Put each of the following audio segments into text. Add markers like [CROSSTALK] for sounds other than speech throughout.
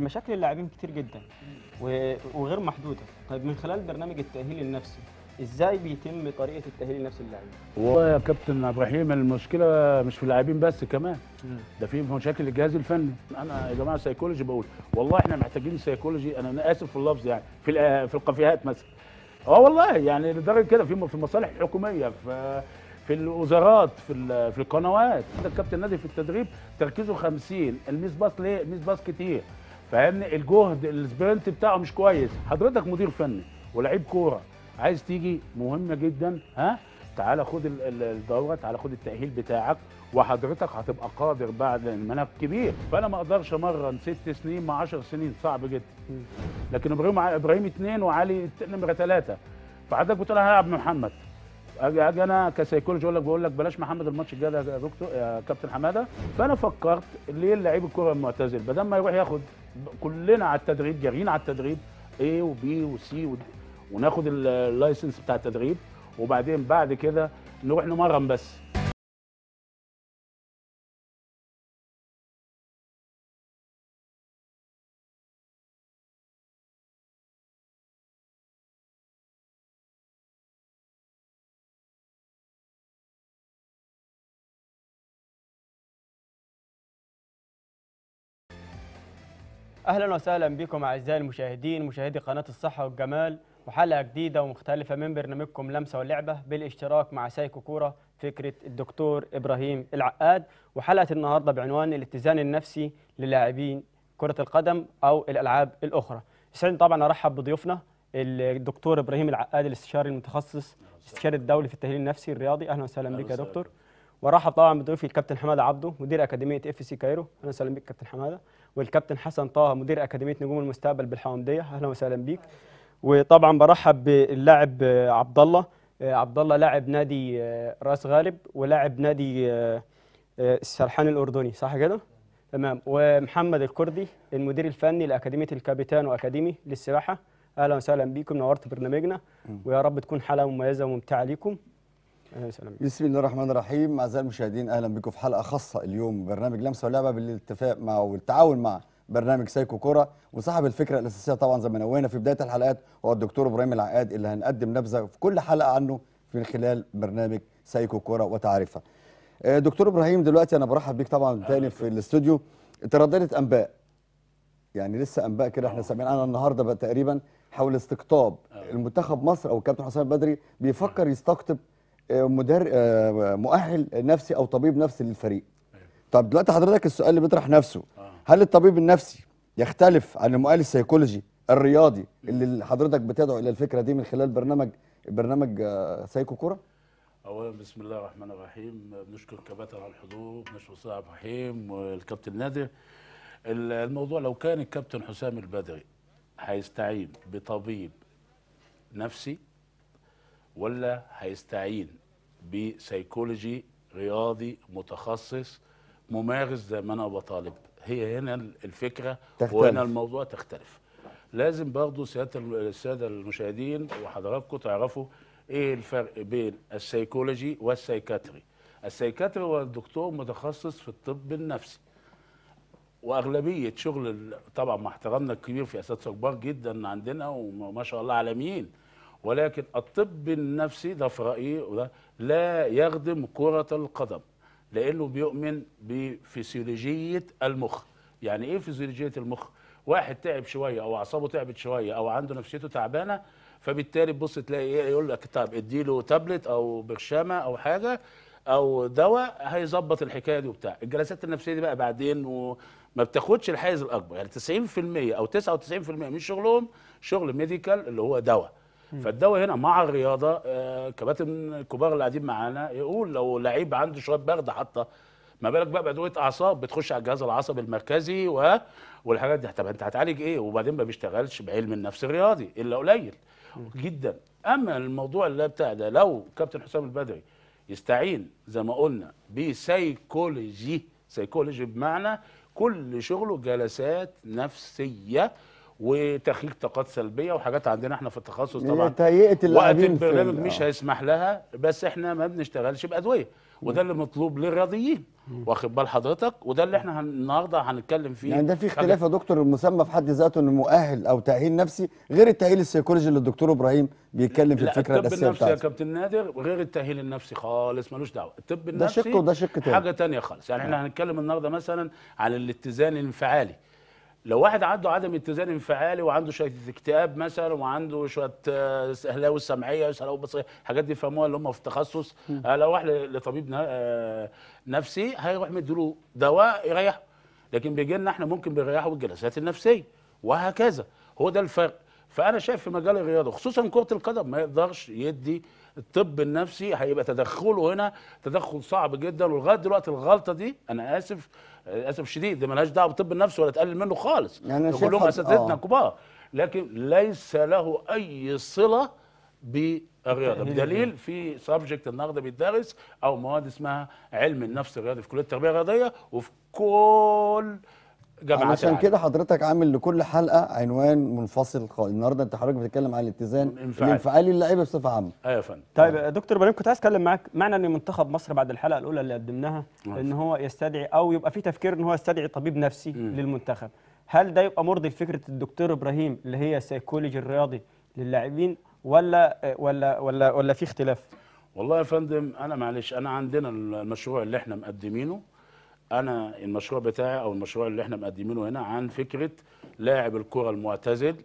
مشاكل اللاعبين كتير جدا وغير محدوده طيب من خلال برنامج التاهيل النفسي ازاي بيتم طريقه التاهيل النفسي للاعبين والله يا كابتن عبد الرحيم المشكله مش في اللاعبين بس كمان ده في مشاكل الجهاز الفني انا يا جماعه سيكولوجي بقول والله احنا محتاجين سيكولوجي انا, اسف في اللفظ يعني في في القافيهات مثلا اه والله يعني لدرجه كده في في المصالح الحكوميه في في الوزارات في في القنوات كابتن نادي في التدريب تركيزه 50 الميس باص ليه؟ الميس باص كتير فاهمني الجهد السبرنت بتاعه مش كويس حضرتك مدير فني ولاعيب كوره عايز تيجي مهمه جدا ها تعالى خد الدوره تعالى خد التاهيل بتاعك وحضرتك هتبقى قادر بعد المناخ كبير فانا ما اقدرش امرن ست سنين مع 10 سنين صعب جدا لكن ابراهيم ابراهيم اثنين وعلي نمره ثلاثه فحضرتك بتقول انا هلعب محمد اجي اجي انا كسيكولوجي اقول لك بقول لك بلاش محمد الماتش الجاي ده يا دكتور يا كابتن حماده فانا فكرت ليه اللعيب الكوره المعتزل بدل ما يروح ياخد كلنا على التدريب جاريين على التدريب اي وبي وسي وناخد اللايسنس بتاع التدريب وبعدين بعد كده نروح نمرن بس اهلا وسهلا بكم اعزائي المشاهدين مشاهدي قناه الصحه والجمال وحلقه جديده ومختلفه من برنامجكم لمسه ولعبه بالاشتراك مع سايكو كوره فكره الدكتور ابراهيم العقاد وحلقه النهارده بعنوان الاتزان النفسي للاعبين كره القدم او الالعاب الاخرى يسعدني طبعا ارحب بضيوفنا الدكتور ابراهيم العقاد الاستشاري المتخصص استشاري الدولي في التاهيل النفسي الرياضي اهلا وسهلا بك يا دكتور وارحب طبعا بضيوفي الكابتن حماده عبده مدير اكاديميه اف سي كايرو اهلا وسهلا بك كابتن حماده والكابتن حسن طه مدير اكاديميه نجوم المستقبل بالحوامديه اهلا وسهلا بيك وطبعا برحب باللاعب آه، عبد الله آه، عبد الله لاعب نادي آه، راس غالب ولاعب نادي السرحان الاردني صح كده تمام ومحمد الكردي المدير الفني لاكاديميه الكابيتان واكاديمي للسباحه اهلا وسهلا بيكم نورت برنامجنا ويا رب تكون حلقه مميزه وممتعه ليكم بسم الله الرحمن الرحيم اعزائي المشاهدين اهلا بكم في حلقه خاصه اليوم برنامج لمسه ولعبه بالاتفاق مع والتعاون مع برنامج سايكو كوره وصاحب الفكرة الأساسية طبعا زي ما نوينا في بداية الحلقات هو الدكتور إبراهيم العقاد اللي هنقدم نبذة في كل حلقة عنه من خلال برنامج سايكو كوره وتعريفها آه، دكتور إبراهيم دلوقتي أنا برحب بيك طبعا تاني في الاستوديو ترددت أنباء يعني لسه أنباء كده احنا سامعين أنا النهاردة بقى تقريبا حول استقطاب المنتخب مصر أو الكابتن حسام بدري بيفكر يستقطب آه، مدر... آه، مؤهل نفسي او طبيب نفسي للفريق طب دلوقتي حضرتك السؤال اللي بيطرح نفسه آه. هل الطبيب النفسي يختلف عن المؤهل السيكولوجي الرياضي اللي حضرتك بتدعو الى الفكره دي من خلال برنامج برنامج سايكو كوره اولا بسم الله الرحمن الرحيم بنشكر الكباتن على الحضور بنشكر صاحب الرحيم والكابتن نادر الموضوع لو كان الكابتن حسام البدري هيستعين بطبيب نفسي ولا هيستعين بسيكولوجي رياضي متخصص ممارس زي ما انا بطالب هي هنا الفكره تختلف. وهنا الموضوع تختلف لازم برضو سياده الساده المشاهدين وحضراتكم تعرفوا ايه الفرق بين السيكولوجي والسيكاتري السيكاتري هو دكتور متخصص في الطب النفسي واغلبيه شغل طبعا مع احترامنا الكبير في اساتذه كبار جدا عندنا وما شاء الله عالميين ولكن الطب النفسي ده في رايي وده لا يخدم كره القدم لانه بيؤمن بفسيولوجيه المخ يعني ايه فسيولوجيه المخ واحد تعب شويه او اعصابه تعبت شويه او عنده نفسيته تعبانه فبالتالي تبص تلاقي ايه يقول لك طب اديله تابلت او برشامه او حاجه او دواء هيظبط الحكايه دي وبتاع الجلسات النفسيه دي بقى بعدين وما بتاخدش الحيز الاكبر يعني 90% او 99% من شغلهم شغل ميديكال اللي هو دواء فالدواء هنا مع الرياضه آه، كباتن الكبار اللي قاعدين معانا يقول لو لعيب عنده شويه برد حتى ما بالك بقى بادويه اعصاب بتخش على الجهاز العصبي المركزي و... والحاجات دي طب انت هتعالج ايه وبعدين ما بيشتغلش بعلم النفس الرياضي الا قليل جدا اما الموضوع اللي بتاع ده لو كابتن حسام البدري يستعين زي ما قلنا بسيكولوجي سيكولوجي بمعنى كل شغله جلسات نفسيه وتخريج طاقات سلبيه وحاجات عندنا احنا في التخصص طبعا تهيئه وقت البرنامج مش آه. هيسمح لها بس احنا ما بنشتغلش بادويه وده اللي مطلوب للرياضيين واخد بال حضرتك وده اللي احنا النهارده هنتكلم فيه يعني ده في اختلاف يا دكتور المسمى في حد ذاته انه مؤهل او تاهيل نفسي غير التاهيل السيكولوجي اللي الدكتور ابراهيم بيتكلم في الفكره الاساسيه بتاعته لا الطب النفسي يا كابتن نادر غير التاهيل النفسي خالص ملوش دعوه الطب النفسي ده شق وده شق تاني حاجه تانية خالص يعني احنا آه. هنتكلم النهارده مثلا عن الاتزان الانفعالي لو واحد عنده عدم اتزان انفعالي وعنده شويه اكتئاب مثلا وعنده شويه سهلاوي آه، سمعيه وسهلاوي بصريه الحاجات دي فهموها اللي هم في التخصص آه، لو راح لطبيب آه، نفسي هيروح مديله دواء يريحه لكن بيجي لنا احنا ممكن بيريحه بالجلسات النفسيه وهكذا هو ده الفرق فانا شايف في مجال الرياضه خصوصا كره القدم ما يقدرش يدي الطب النفسي هيبقى تدخله هنا تدخل صعب جدا ولغايه دلوقتي الغلطه دي انا اسف اسف شديد دي ملهاش دعوه بالطب النفسي ولا تقلل منه خالص يعني كلهم اساتذتنا آه. كبار لكن ليس له اي صله بالرياضه يعني بدليل في سبجكت النهارده بيدرس او مواد اسمها علم النفس الرياضي في كليه التربيه الرياضيه وفي كل جامعه عشان كده حضرتك عامل لكل حلقه عنوان منفصل خالص النهارده انت حضرتك بتتكلم عن الاتزان الانفعالي اللعيبه بصفه عامه ايوه يا فندم طيب يا دكتور ابراهيم كنت عايز اتكلم معاك معنى ان منتخب مصر بعد الحلقه الاولى اللي قدمناها نعم. ان هو يستدعي او يبقى في تفكير ان هو يستدعي طبيب نفسي م. للمنتخب هل ده يبقى مرضي لفكره الدكتور ابراهيم اللي هي السيكولوجي الرياضي للاعبين ولا ولا ولا ولا في اختلاف والله يا فندم انا معلش انا عندنا المشروع اللي احنا مقدمينه انا المشروع بتاعي او المشروع اللي احنا مقدمينه هنا عن فكره لاعب الكره المعتزل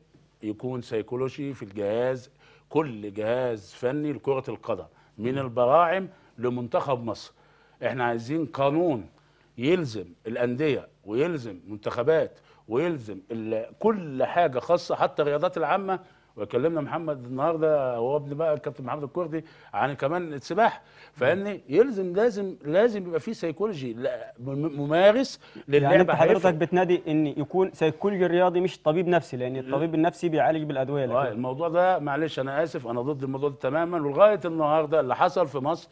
يكون سيكولوجي في الجهاز كل جهاز فني لكره القدم من البراعم لمنتخب مصر احنا عايزين قانون يلزم الانديه ويلزم منتخبات ويلزم كل حاجه خاصه حتى الرياضات العامه وكلمنا محمد النهارده هو ابن بقى الكابتن محمد الكردي عن كمان السباحه فاني يلزم لازم لازم يبقى في سيكولوجي ممارس للعبه يعني انت حضرتك بتنادي ان يكون سيكولوجي رياضي مش طبيب نفسي لان الطبيب النفسي بيعالج بالادويه لكن. الموضوع ده معلش انا اسف انا ضد الموضوع ده تماما ولغايه النهارده اللي حصل في مصر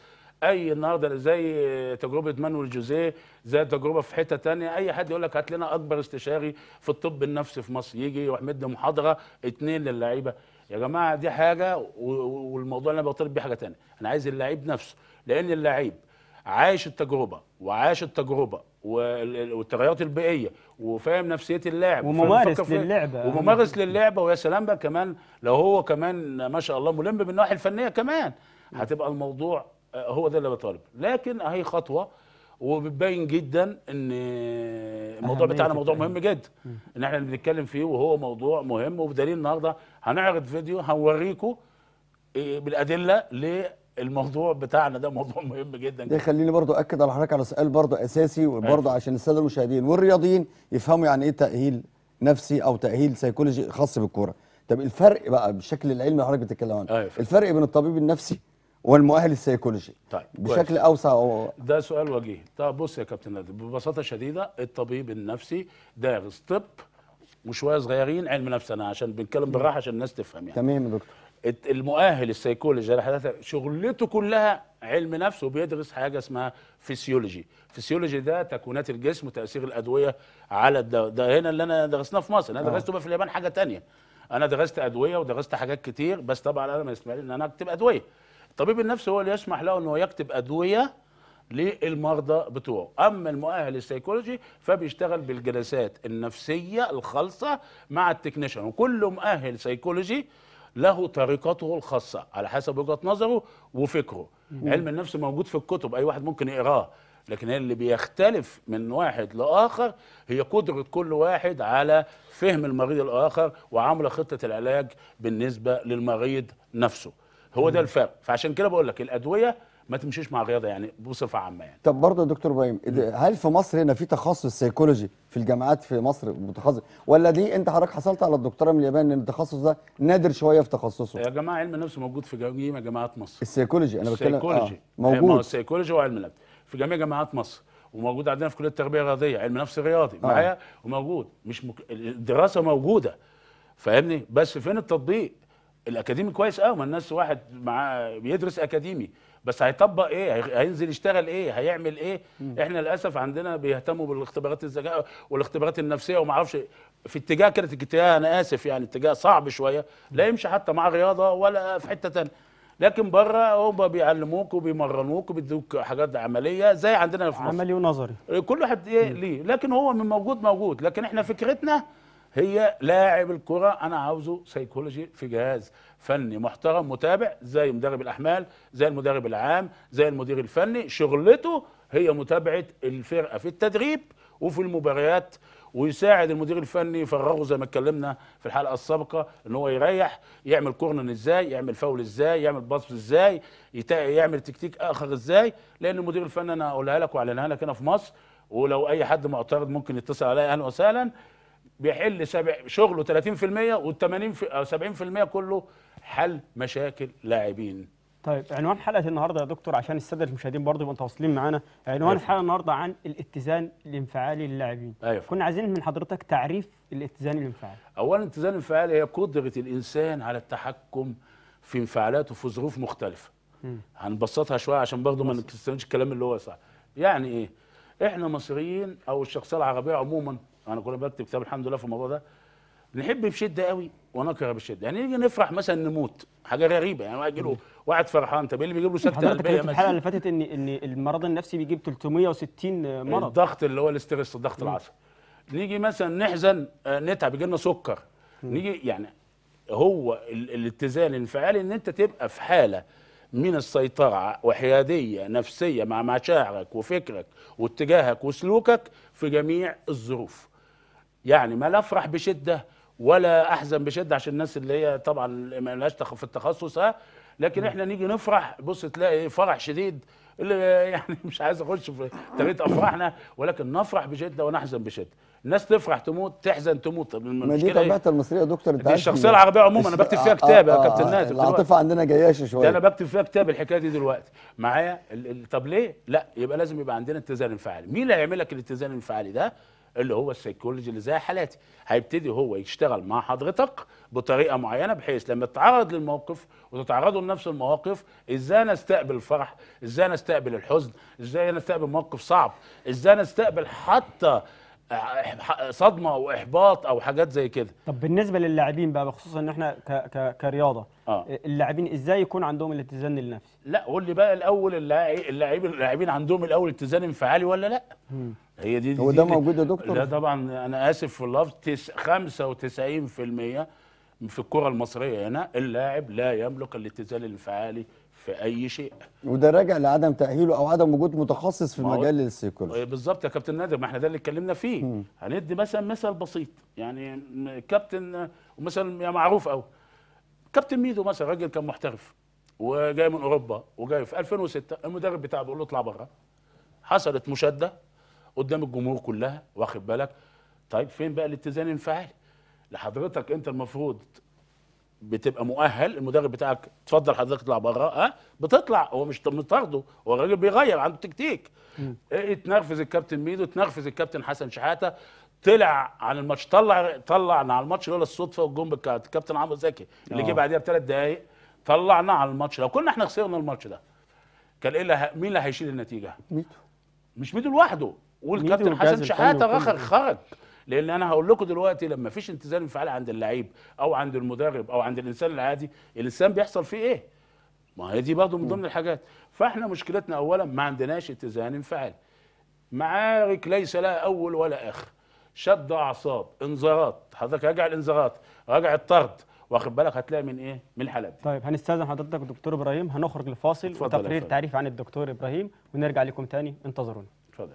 اي النهارده زي تجربه مانويل جوزيه زي تجربه في حته ثانيه اي حد يقول لك هات لنا اكبر استشاري في الطب النفسي في مصر يجي يحمد محاضره اثنين للعيبه يا جماعه دي حاجه والموضوع اللي انا بطالب بيه حاجه ثانيه انا عايز اللعيب نفسه لان اللعيب عايش التجربه وعاش التجربه والتغيرات البيئيه وفاهم نفسيه اللاعب وممارس للعبه وممارس للعبه ويا سلام بقى كمان لو هو كمان ما شاء الله ملم بالنواحي الفنيه كمان هتبقى الموضوع آه، هو ده اللي بطالب لكن اهي خطوه وبتبين جدا ان الموضوع بتاعنا موضوع مهم جدا ان احنا بنتكلم فيه وهو موضوع مهم وبدليل النهارده هنعرض فيديو هنوريكم آه، بالادله للموضوع بتاعنا ده موضوع مهم جدا ده خليني برضو اكد على حضرتك على سؤال برضو اساسي وبرضو أيوة. عشان الساده المشاهدين والرياضيين يفهموا يعني ايه تاهيل نفسي او تاهيل سيكولوجي خاص بالكوره طب الفرق بقى بالشكل العلمي اللي حضرتك بتتكلم عنه أيوة، الفرق بين الطبيب النفسي والمؤهل السيكولوجي طيب بشكل كويس. اوسع أو... ده سؤال وجيه طب بص يا كابتن نادر ببساطه شديده الطبيب النفسي دارس طب وشويه صغيرين علم نفس انا عشان بنتكلم بالراحه عشان الناس تفهم يعني تمام يا دكتور المؤهل السيكولوجي حضرتك شغلته كلها علم نفس وبيدرس حاجه اسمها فيسيولوجي فيسيولوجي ده تكوينات الجسم وتاثير الادويه على الدواء ده هنا اللي انا درسناه في مصر انا آه. درسته بقى في اليابان حاجه تانية انا درست ادويه ودرست حاجات كتير بس طبعا انا ما يسمح لي ان انا اكتب ادويه طبيب النفس هو اللي يسمح له انه يكتب ادويه للمرضى بتوعه اما المؤهل السيكولوجي فبيشتغل بالجلسات النفسيه الخالصه مع التكنيشن وكل مؤهل سيكولوجي له طريقته الخاصه على حسب وجهه نظره وفكره مم. علم النفس موجود في الكتب اي واحد ممكن يقراه لكن اللي بيختلف من واحد لاخر هي قدره كل واحد على فهم المريض الاخر وعمل خطه العلاج بالنسبه للمريض نفسه هو ده الفرق فعشان كده بقول لك الادويه ما تمشيش مع الرياضه يعني بصفه عامه يعني طب برضه يا دكتور ابراهيم هل في مصر هنا في تخصص سيكولوجي في الجامعات في مصر متخصص ولا دي انت حضرتك حصلت على الدكتوراه من اليابان ان التخصص ده نادر شويه في تخصصه يا جماعه علم النفس موجود في جميع جامعات مصر السيكولوجي انا بتكلم السيكولوجي آه موجود السيكولوجي وعلم النفس في جميع جامعات مصر وموجود عندنا في كليه التربيه الرياضيه علم نفس رياضي آه. معايا وموجود مش مك... الدراسه موجوده فاهمني بس فين التطبيق الاكاديمي كويس قوي ما الناس واحد معاه بيدرس اكاديمي بس هيطبق ايه هينزل يشتغل ايه هيعمل ايه مم. احنا للاسف عندنا بيهتموا بالاختبارات الذكاء والاختبارات النفسيه وما اعرفش في اتجاه كانت اتجاه انا اسف يعني اتجاه صعب شويه لا يمشي حتى مع رياضه ولا في حته ثانيه لكن بره هم بيعلموك وبيمرنوك وبيدوك حاجات عمليه زي عندنا في مصر عملي ونظري كل واحد ايه ليه لكن هو من موجود موجود لكن احنا فكرتنا هي لاعب الكره انا عاوزه سيكولوجي في جهاز فني محترم متابع زي مدرب الاحمال زي المدرب العام زي المدير الفني شغلته هي متابعه الفرقه في التدريب وفي المباريات ويساعد المدير الفني يفرغه زي ما اتكلمنا في الحلقه السابقه ان هو يريح يعمل كورنر ازاي يعمل فاول ازاي يعمل باص ازاي يعمل تكتيك اخر ازاي لان المدير الفني انا هقولها لك واعلنها لك هنا في مصر ولو اي حد معترض ممكن يتصل عليا اهلا وسهلا بيحل سبع شغله 30% وال 80 70% كله حل مشاكل لاعبين طيب عنوان حلقه النهارده يا دكتور عشان الساده المشاهدين برضه يبقوا متواصلين معانا عنوان أيوة. الحلقه النهارده عن الاتزان الانفعالي للاعبين أيوة. كنا عايزين من حضرتك تعريف الاتزان الانفعالي اولا الاتزان الانفعالي هي قدره الانسان على التحكم في انفعالاته في ظروف مختلفه م. هنبسطها شويه عشان برضه ما نستنش الكلام اللي هو صح يعني ايه احنا مصريين او الشخصيه العربيه عموما انا كل بكتب كتاب الحمد لله في الموضوع ده نحب بشده قوي ونكره بشده يعني نيجي نفرح مثلا نموت حاجه غريبه يعني واحد له واحد فرحان طب ايه اللي بيجيب له سكته قلبيه مثلا الحلقه اللي فاتت ان ان المرض النفسي بيجيب 360 مرض الضغط اللي هو الاسترس الضغط العصبي نيجي مثلا نحزن آه، نتعب يجي لنا سكر نيجي يعني هو الاتزان الانفعالي ان انت تبقى في حاله من السيطرة وحيادية نفسية مع مشاعرك وفكرك واتجاهك وسلوكك في جميع الظروف يعني ما لا افرح بشده ولا احزن بشده عشان الناس اللي هي طبعا ما لهاش في التخصص ها لكن احنا نيجي نفرح بص تلاقي فرح شديد اللي يعني مش عايز اخش في طريقه افراحنا ولكن نفرح بشده ونحزن بشده الناس تفرح تموت تحزن تموت ما دي طبيعه إيه؟ المصريه يا دكتور انت دي الشخصيه العربيه عموما انا بكتب فيها آه، كتاب يا آه، كابتن آه، نازل العاطفه عندنا جياشه شويه انا بكتب فيها كتاب الحكايه دي دلوقتي معايا طب ليه لا يبقى لازم يبقى عندنا اتزان انفعالي مين اللي هيعمل لك الاتزان الانفعالي ده اللي هو السيكولوجي اللي زي حالاتي هيبتدي هو يشتغل مع حضرتك بطريقه معينه بحيث لما تتعرض للموقف وتتعرضوا لنفس المواقف ازاي نستقبل الفرح ازاي نستقبل الحزن ازاي نستقبل موقف صعب ازاي نستقبل حتى صدمه او احباط او حاجات زي كده طب بالنسبه للاعبين بقى بخصوص ان احنا ك ك كرياضه آه. اللاعبين ازاي يكون عندهم الاتزان النفسي لا قول لي بقى الاول اللاعبين اللاعبين عندهم الاول اتزان انفعالي ولا لا مم. هي دي, دي هو ده موجود يا دكتور؟ لا طبعا انا اسف في اللفظ 95% في الكره المصريه هنا اللاعب لا يملك الاتزان الانفعالي في اي شيء وده راجع لعدم تاهيله او عدم وجود متخصص في المجال السيكولوجي إيه بالظبط يا كابتن نادر ما احنا ده اللي اتكلمنا فيه م. هندي مثلا مثل بسيط يعني كابتن مثلا معروف قوي كابتن ميدو مثلا راجل كان محترف وجاي من اوروبا وجاي في 2006 المدرب بتاعه بيقول له اطلع بره حصلت مشاده قدام الجمهور كلها واخد بالك طيب فين بقى الاتزان الانفعالي لحضرتك انت المفروض بتبقى مؤهل المدرب بتاعك اتفضل حضرتك اطلع بره ها بتطلع هو مش مطارده هو الراجل بيغير عنده تكتيك إيه، اتنرفز الكابتن ميدو اتنرفز الكابتن حسن شحاته طلع عن الماتش طلع طلعنا على الماتش لولا الصدفه والجون بتاع الكابتن عمرو زكي اللي جه آه. بعديها بثلاث دقائق طلعنا على الماتش لو كنا احنا خسرنا الماتش ده كان ايه مين اللي هيشيل النتيجه؟ ميدو مش ميدو لوحده والكابتن حسن شحاته خرج لان انا هقول لكم دلوقتي لما فيش اتزان انفعالي عند اللعيب او عند المدرب او عند الانسان العادي الانسان بيحصل فيه ايه ما هي دي برضه من ضمن الحاجات فاحنا مشكلتنا اولا ما عندناش اتزان انفعالي معارك ليس لها اول ولا اخر شد اعصاب انذارات حضرتك راجع الانذارات راجع الطرد واخد بالك هتلاقي من ايه من الحالات دي طيب هنستاذن حضرتك دكتور ابراهيم هنخرج لفاصل وتقرير تعريف عن الدكتور ابراهيم ونرجع لكم تاني انتظرونا اتفضل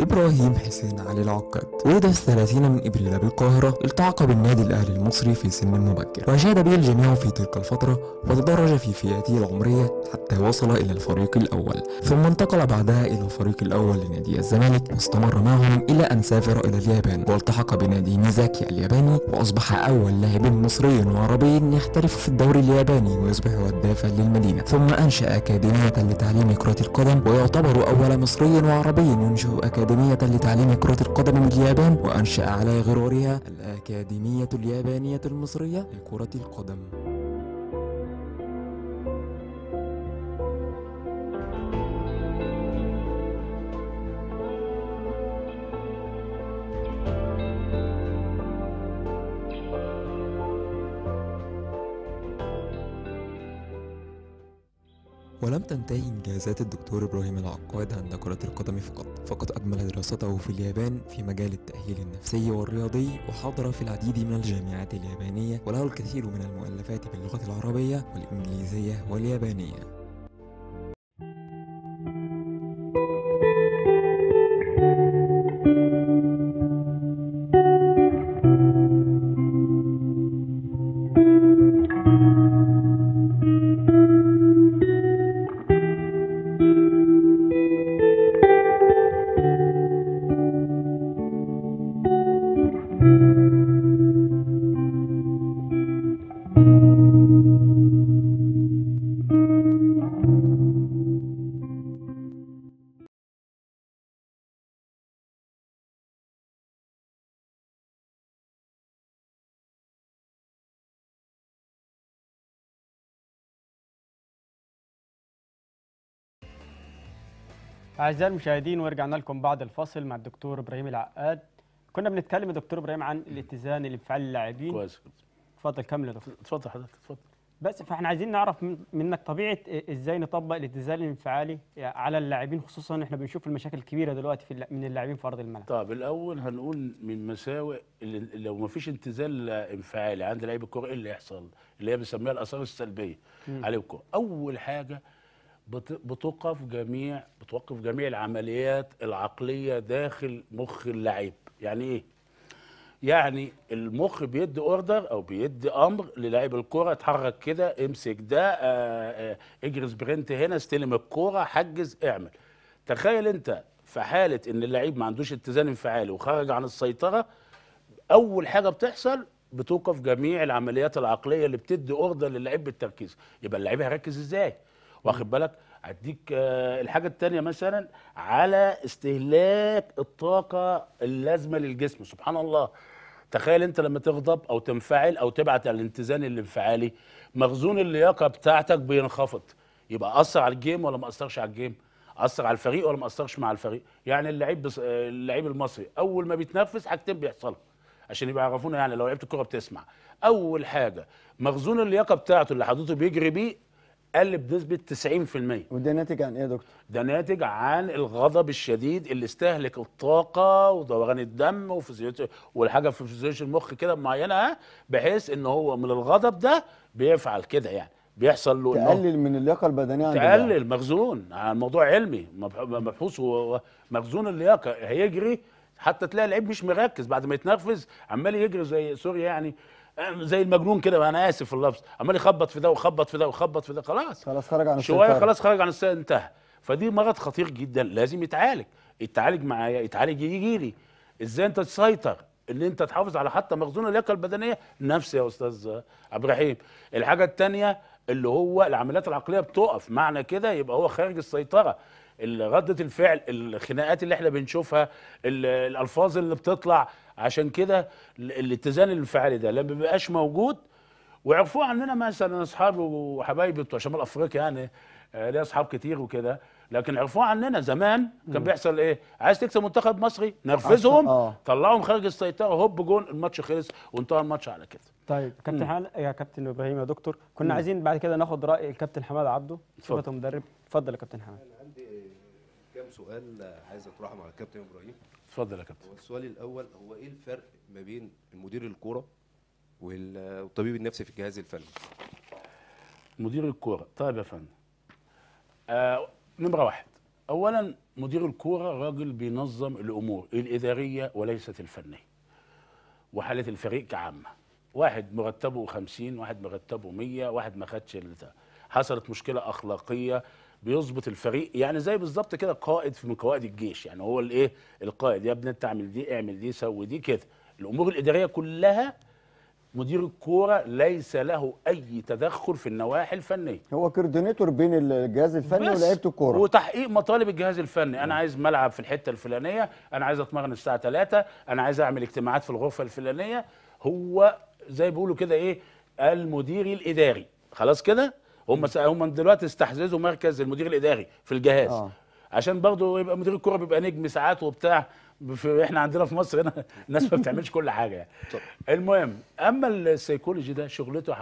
إبراهيم حسين علي العقاد ولد في 30 من إبريل بالقاهرة التحق بالنادي الأهلي المصري في سن مبكر وشاد به الجميع في تلك الفترة وتدرج في فئته العمرية حتى وصل إلى الفريق الأول ثم انتقل بعدها إلى الفريق الأول لنادي الزمالك واستمر معهم إلى أن سافر إلى اليابان والتحق بنادي ميزاكي الياباني وأصبح أول لاعب مصري وعربي يحترف في الدوري الياباني ويصبح هدافا للمدينة ثم أنشأ أكاديمية لتعليم كرة القدم ويعتبر أول مصري وعربي ينشئ أكاديمية أكاديمية لتعليم كرة القدم باليابان وأنشأ على غرارها الأكاديمية اليابانية المصرية لكرة القدم ولم تنتهي إنجازات الدكتور إبراهيم العقاد عند كرة القدم فقط فقد أكمل دراسته في اليابان في مجال التأهيل النفسي والرياضي وحضر في العديد من الجامعات اليابانية وله الكثير من المؤلفات باللغة العربية والإنجليزية واليابانية أعزائي المشاهدين ورجعنا لكم بعد الفاصل مع الدكتور إبراهيم العقاد كنا بنتكلم يا دكتور إبراهيم عن الاتزان الانفعالي للاعبين كويس اتفضل كمل يا دكتور اتفضل حضرتك اتفضل بس فاحنا عايزين نعرف منك طبيعه ازاي نطبق الاتزان الانفعالي على اللاعبين خصوصا احنا بنشوف المشاكل الكبيره دلوقتي في من اللاعبين في ارض الملعب. طب الاول هنقول من مساوئ لو ما فيش اتزان انفعالي عند لعيب الكوره ايه اللي يحصل؟ اللي هي بنسميها الاثار السلبيه عليكم الكوره. اول حاجه بتوقف جميع بتوقف جميع العمليات العقليه داخل مخ اللعيب يعني ايه يعني المخ بيدي اوردر او بيدي امر للاعب الكوره اتحرك كده امسك ده آه، آه، اجري سبرنت هنا استلم الكوره حجز اعمل تخيل انت في حاله ان اللعيب ما عندوش اتزان انفعالي وخرج عن السيطره اول حاجه بتحصل بتوقف جميع العمليات العقليه اللي بتدي اوردر للعيب بالتركيز يبقى اللعيب هيركز ازاي واخد بالك هديك آه، الحاجه الثانيه مثلا على استهلاك الطاقه اللازمه للجسم سبحان الله تخيل انت لما تغضب او تنفعل او تبعت الانتزان الاتزان الانفعالي مخزون اللياقه بتاعتك بينخفض يبقى اثر على الجيم ولا ما اثرش على الجيم اثر على الفريق ولا ما اثرش مع الفريق يعني اللعيب بص... آه، اللعيب المصري اول ما بيتنفس حاجتين بيحصلوا عشان يبقى يعرفونا يعني لو لعيبه الكوره بتسمع اول حاجه مخزون اللياقه بتاعته اللي حضرته بيجري بيه قل بنسبه 90% وده ناتج عن ايه يا دكتور؟ ده ناتج عن الغضب الشديد اللي استهلك الطاقه ودوران الدم وفيزيوت والحاجه في فيزيولوجي المخ كده معينه بحيث ان هو من الغضب ده بيفعل كده يعني بيحصل له تقلل من اللياقه البدنيه عندنا تقلل يعني. مخزون الموضوع آه، علمي مبحوث مخزون اللياقه هيجري حتى تلاقي العيب مش مركز بعد ما يتنرفز عمال يجري زي سوري يعني زي المجنون كده انا اسف في اللفظ عمال يخبط في ده وخبط في ده وخبط في ده خلاص خلاص خرج عن شويه خلاص خرج عن السيطره انتهى فدي مرض خطير جدا لازم يتعالج يتعالج معايا يتعالج يجي لي ازاي انت تسيطر ان انت تحافظ على حتى مخزون اللياقه البدنيه نفس يا استاذ عبد الرحيم الحاجه الثانيه اللي هو العمليات العقليه بتقف معنى كده يبقى هو خارج السيطره ردة الفعل الخناقات اللي احنا بنشوفها الالفاظ اللي بتطلع عشان كده الاتزان الانفعالي ده لما بيبقاش موجود وعرفوه عننا مثلا اصحابي وحبايبي بتوع شمال افريقيا يعني آه، ليا اصحاب كتير وكده لكن عرفوه عننا زمان كان بيحصل ايه عايز تكسب منتخب مصري نرفزهم آه. طلعهم خارج السيطره هوب جون الماتش خلص وانتهى الماتش على كده طيب كابتن حال يا كابتن ابراهيم يا دكتور كنا مم. عايزين بعد كده ناخد راي الكابتن حماد عبده صفته مدرب اتفضل يا كابتن حماد انا عندي كام سؤال عايز اطرحهم على الكابتن ابراهيم اتفضل يا كابتن السؤال الاول هو ايه الفرق ما بين مدير الكوره والطبيب النفسي في الجهاز الفني مدير الكوره طيب يا فندم آه نمره واحد اولا مدير الكوره راجل بينظم الامور الاداريه وليست الفنيه وحاله الفريق كعامه واحد مرتبه 50 واحد مرتبه 100 واحد ما خدش حصلت مشكله اخلاقيه بيظبط الفريق يعني زي بالظبط كده قائد من قوائد الجيش يعني هو الايه القائد يا ابني انت اعمل دي اعمل دي سوي دي كده الامور الاداريه كلها مدير الكوره ليس له اي تدخل في النواحي الفنيه هو كوردينيتور بين الجهاز الفني ولاعيبه الكوره وتحقيق مطالب الجهاز الفني انا عايز ملعب في الحته الفلانيه انا عايز اتمرن الساعه 3 انا عايز اعمل اجتماعات في الغرفه الفلانيه هو زي بيقولوا كده ايه المدير الاداري خلاص كده هم هم دلوقتي استحززوا مركز المدير الاداري في الجهاز آه. عشان برضه يبقى مدير الكوره بيبقى نجم ساعات وبتاع في احنا عندنا في مصر هنا [LAUGHS] الناس ما بتعملش كل حاجه يعني المهم اما السيكولوجي ده شغلته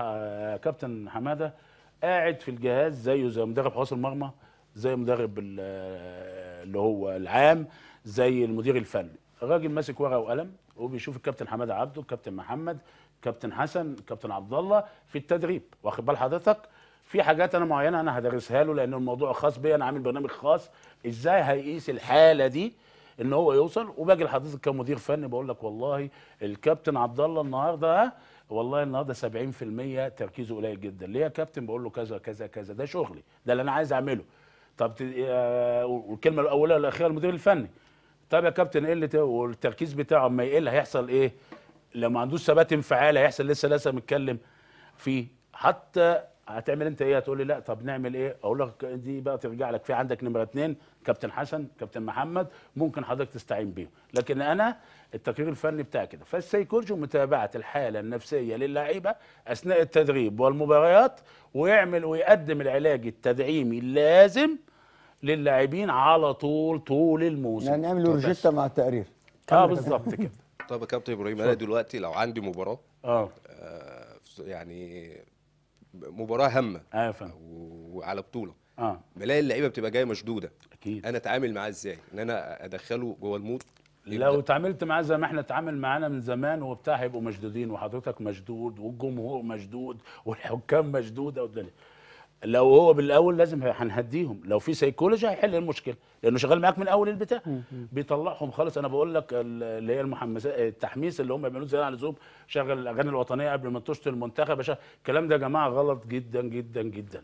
كابتن حماده قاعد في الجهاز زيه زي مدرب حراس المرمى زي مدرب اللي هو العام زي المدير الفني الراجل ماسك ورقه وقلم وبيشوف الكابتن حماده عبده الكابتن محمد كابتن حسن كابتن عبد الله في التدريب واخد بال حضرتك في حاجات انا معينه انا هدرسها له لان الموضوع خاص بيا انا عامل برنامج خاص ازاي هيقيس الحاله دي ان هو يوصل وباجي لحضرتك كمدير فني بقول لك والله الكابتن عبد الله النهارده والله النهارده 70% تركيزه قليل جدا ليه يا كابتن بقول له كذا كذا كذا ده شغلي ده اللي انا عايز اعمله طب ت... آه... والكلمه الاولى والاخيره المدير الفني طب يا كابتن ايه اللي والتركيز بتاعه اما يقل هيحصل ايه لما عندوش ثبات انفعال هيحصل لسه لسه متكلم فيه حتى هتعمل انت ايه هتقول لي لا طب نعمل ايه اقول لك دي بقى ترجع لك في عندك نمره اثنين كابتن حسن كابتن محمد ممكن حضرتك تستعين بيهم لكن انا التقرير الفني بتاعي كده فالسيكولوجي متابعه الحاله النفسيه للعيبه اثناء التدريب والمباريات ويعمل ويقدم العلاج التدعيمي اللازم للاعبين على طول طول الموسم يعني نعمل روجيتا مع التقرير اه بالظبط كده طب يا كابتن ابراهيم انا دلوقتي لو عندي مباراه اه, آه، يعني مباراه هامه ايوه وعلى بطوله اه بلاقي اللعيبه بتبقى جايه مشدوده اكيد انا اتعامل معاه ازاي ان انا ادخله جوه المود لو اتعاملت معاه زي ما احنا اتعامل معانا من زمان وبتاع هيبقوا مشدودين وحضرتك مشدود والجمهور مشدود والحكام مشدوده والدنيا لو هو بالاول لازم هنهديهم لو في سيكولوجي هيحل المشكله لانه شغال معاك من اول البتاع بيطلعهم خالص انا بقول لك اللي هي المحمسات التحميس اللي هم بيعملوه زي على اللزوم شغل الاغاني الوطنيه قبل ما تشط المنتخب الكلام ده يا جماعه غلط جدا جدا جدا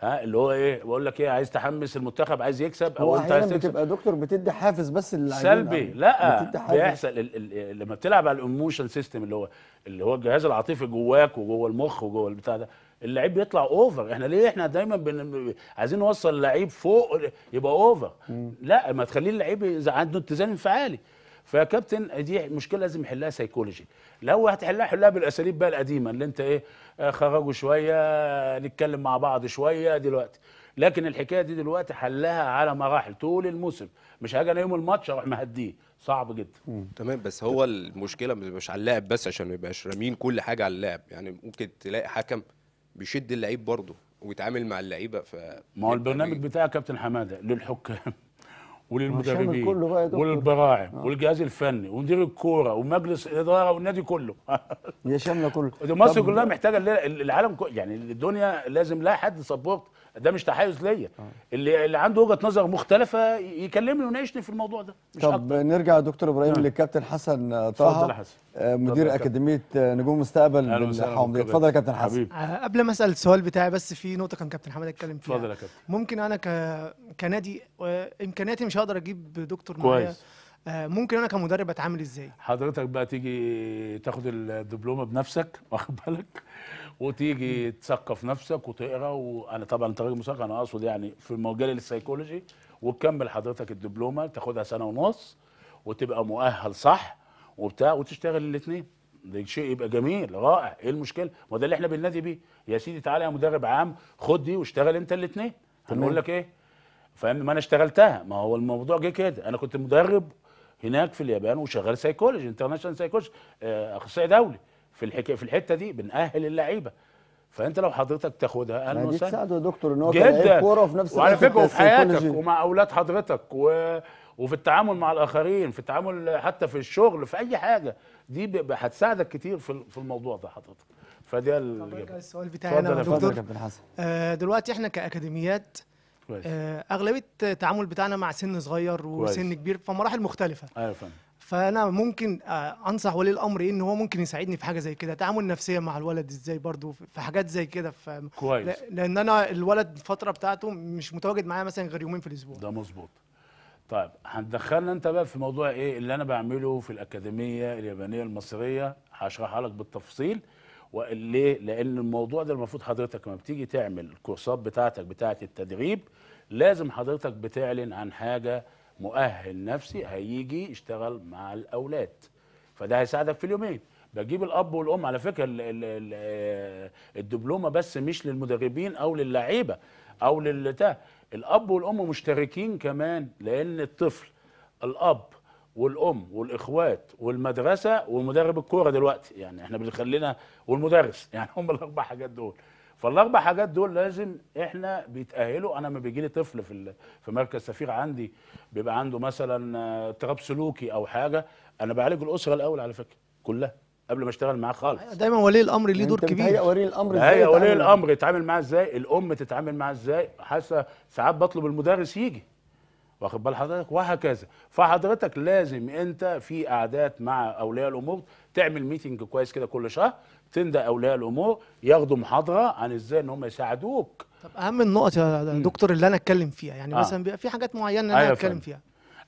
ها اللي هو ايه بقول لك ايه عايز تحمس المنتخب عايز يكسب او انت عايز تكسب بتبقى دكتور بتدي حافز بس سلبي لا بيحصل لما بتلعب على الايموشن سيستم اللي هو اللي هو الجهاز العاطفي جواك وجوه المخ وجوه البتاع ده اللعيب بيطلع اوفر احنا ليه احنا دايما بن... عايزين نوصل اللعيب فوق يبقى اوفر مم. لا ما تخليه اللعيب عنده اتزان انفعالي فكابتن دي مشكله لازم يحلها سيكولوجي لو هتحلها حلها بالاساليب بقى القديمه اللي انت ايه آه، خرجوا شويه نتكلم مع بعض شويه دلوقتي لكن الحكايه دي دلوقتي حلها على مراحل طول الموسم مش هاجي انا يوم الماتش اروح مهديه صعب جدا مم. تمام بس هو المشكله مش على اللاعب بس عشان ما يبقاش رامين كل حاجه على اللاعب يعني ممكن تلاقي حكم بيشد اللعيب برضه ويتعامل مع اللعيبه ف ما هو البرنامج بتاع يا كابتن حماده للحكام [LAUGHS] وللمدربين وللبراعم آه. والجهاز الفني ومدير الكوره ومجلس الاداره والنادي كله يا شامله كله [LAUGHS] مصر كلها محتاجه العالم كله يعني الدنيا لازم لها حد سبورت ده مش تحيز ليا آه. اللي اللي عنده وجهه نظر مختلفه يكلمني ويناقشني في الموضوع ده مش طب أكتر. نرجع يا دكتور ابراهيم نعم. للكابتن حسن آه، طه حسن. آه، مدير اكاديميه نجوم مستقبل بالحمديه اتفضل يا كابتن حسن حبيب. قبل ما اسال السؤال بتاعي بس في نقطه كان كابتن حماد اتكلم فيها اتفضل يا كابتن ممكن انا ك... كنادي امكانياتي مش هقدر اجيب دكتور معايا ممكن انا كمدرب اتعامل ازاي حضرتك بقى تيجي تاخد الدبلومه بنفسك واخد بالك وتيجي تثقف نفسك وتقرا وانا طبعا انت راجل مثقف انا اقصد يعني في المجال السيكولوجي وتكمل حضرتك الدبلومه تاخدها سنه ونص وتبقى مؤهل صح وبتاع وتشتغل الاثنين ده شيء يبقى جميل رائع ايه المشكله ما ده اللي احنا بننادي بيه يا سيدي تعالى يا مدرب عام خد دي واشتغل انت الاثنين هنقول لك ايه فاهم ما انا اشتغلتها ما هو الموضوع جه كده انا كنت مدرب هناك في اليابان وشغال سايكولوجي انترناشونال سايكولوجي اخصائي دولي في الحك... في الحته دي بنأهل اللعيبه فانت لو حضرتك تاخدها انا وسهلا تساعده يا دكتور ان هو كان كوره وفي نفس وعلى فكره وفي حياتك ومع اولاد حضرتك و... وفي التعامل مع الاخرين في التعامل حتى في الشغل في اي حاجه دي ب... هتساعدك كتير في في الموضوع ده حضرتك فده السؤال بتاعي انا دكتور آه، دلوقتي احنا كاكاديميات آه، اغلبيه التعامل بتاعنا مع سن صغير وسن كبير في مراحل مختلفه ايوه فهمت. فانا ممكن آه، انصح ولي الامر ان هو ممكن يساعدني في حاجه زي كده تعامل نفسيا مع الولد ازاي برضو في حاجات زي كده ف... كويس لان انا الولد الفتره بتاعته مش متواجد معايا مثلا غير يومين في الاسبوع ده مظبوط طيب هتدخلنا انت بقى في موضوع ايه اللي انا بعمله في الاكاديميه اليابانيه المصريه هشرحها لك بالتفصيل وليه لان الموضوع ده المفروض حضرتك لما بتيجي تعمل الكورسات بتاعتك بتاعه التدريب لازم حضرتك بتعلن عن حاجه مؤهل نفسي هيجي يشتغل مع الاولاد فده هيساعدك في اليومين بجيب الاب والام على فكره الدبلومه بس مش للمدربين او للعيبه او للتا الاب والام مشتركين كمان لان الطفل الاب والام والاخوات والمدرسه ومدرب الكوره دلوقتي يعني احنا بنخلينا والمدرس يعني هم الاربع حاجات دول فالاربع حاجات دول لازم احنا بيتاهلوا انا لما بيجي لي طفل في في مركز سفير عندي بيبقى عنده مثلا اضطراب آه، سلوكي او حاجه انا بعالج الاسره الاول على فكره كلها قبل ما اشتغل معاه خالص أيوة، دايما ولي الامر ليه دور كبير هي ولي الامر ازاي هي ولي الامر يتعامل معاه ازاي الام تتعامل معاه ازاي حاسه ساعات بطلب المدرس يجي واخد بال حضرتك وهكذا فحضرتك لازم انت في قعدات مع اولياء الامور تعمل ميتنج كويس كده كل شهر تندى اولياء الامور ياخدوا محاضره عن ازاي ان هم يساعدوك طب اهم النقط يا دكتور اللي انا اتكلم فيها يعني آه. مثلا في حاجات معينه انا أيوة اتكلم فيها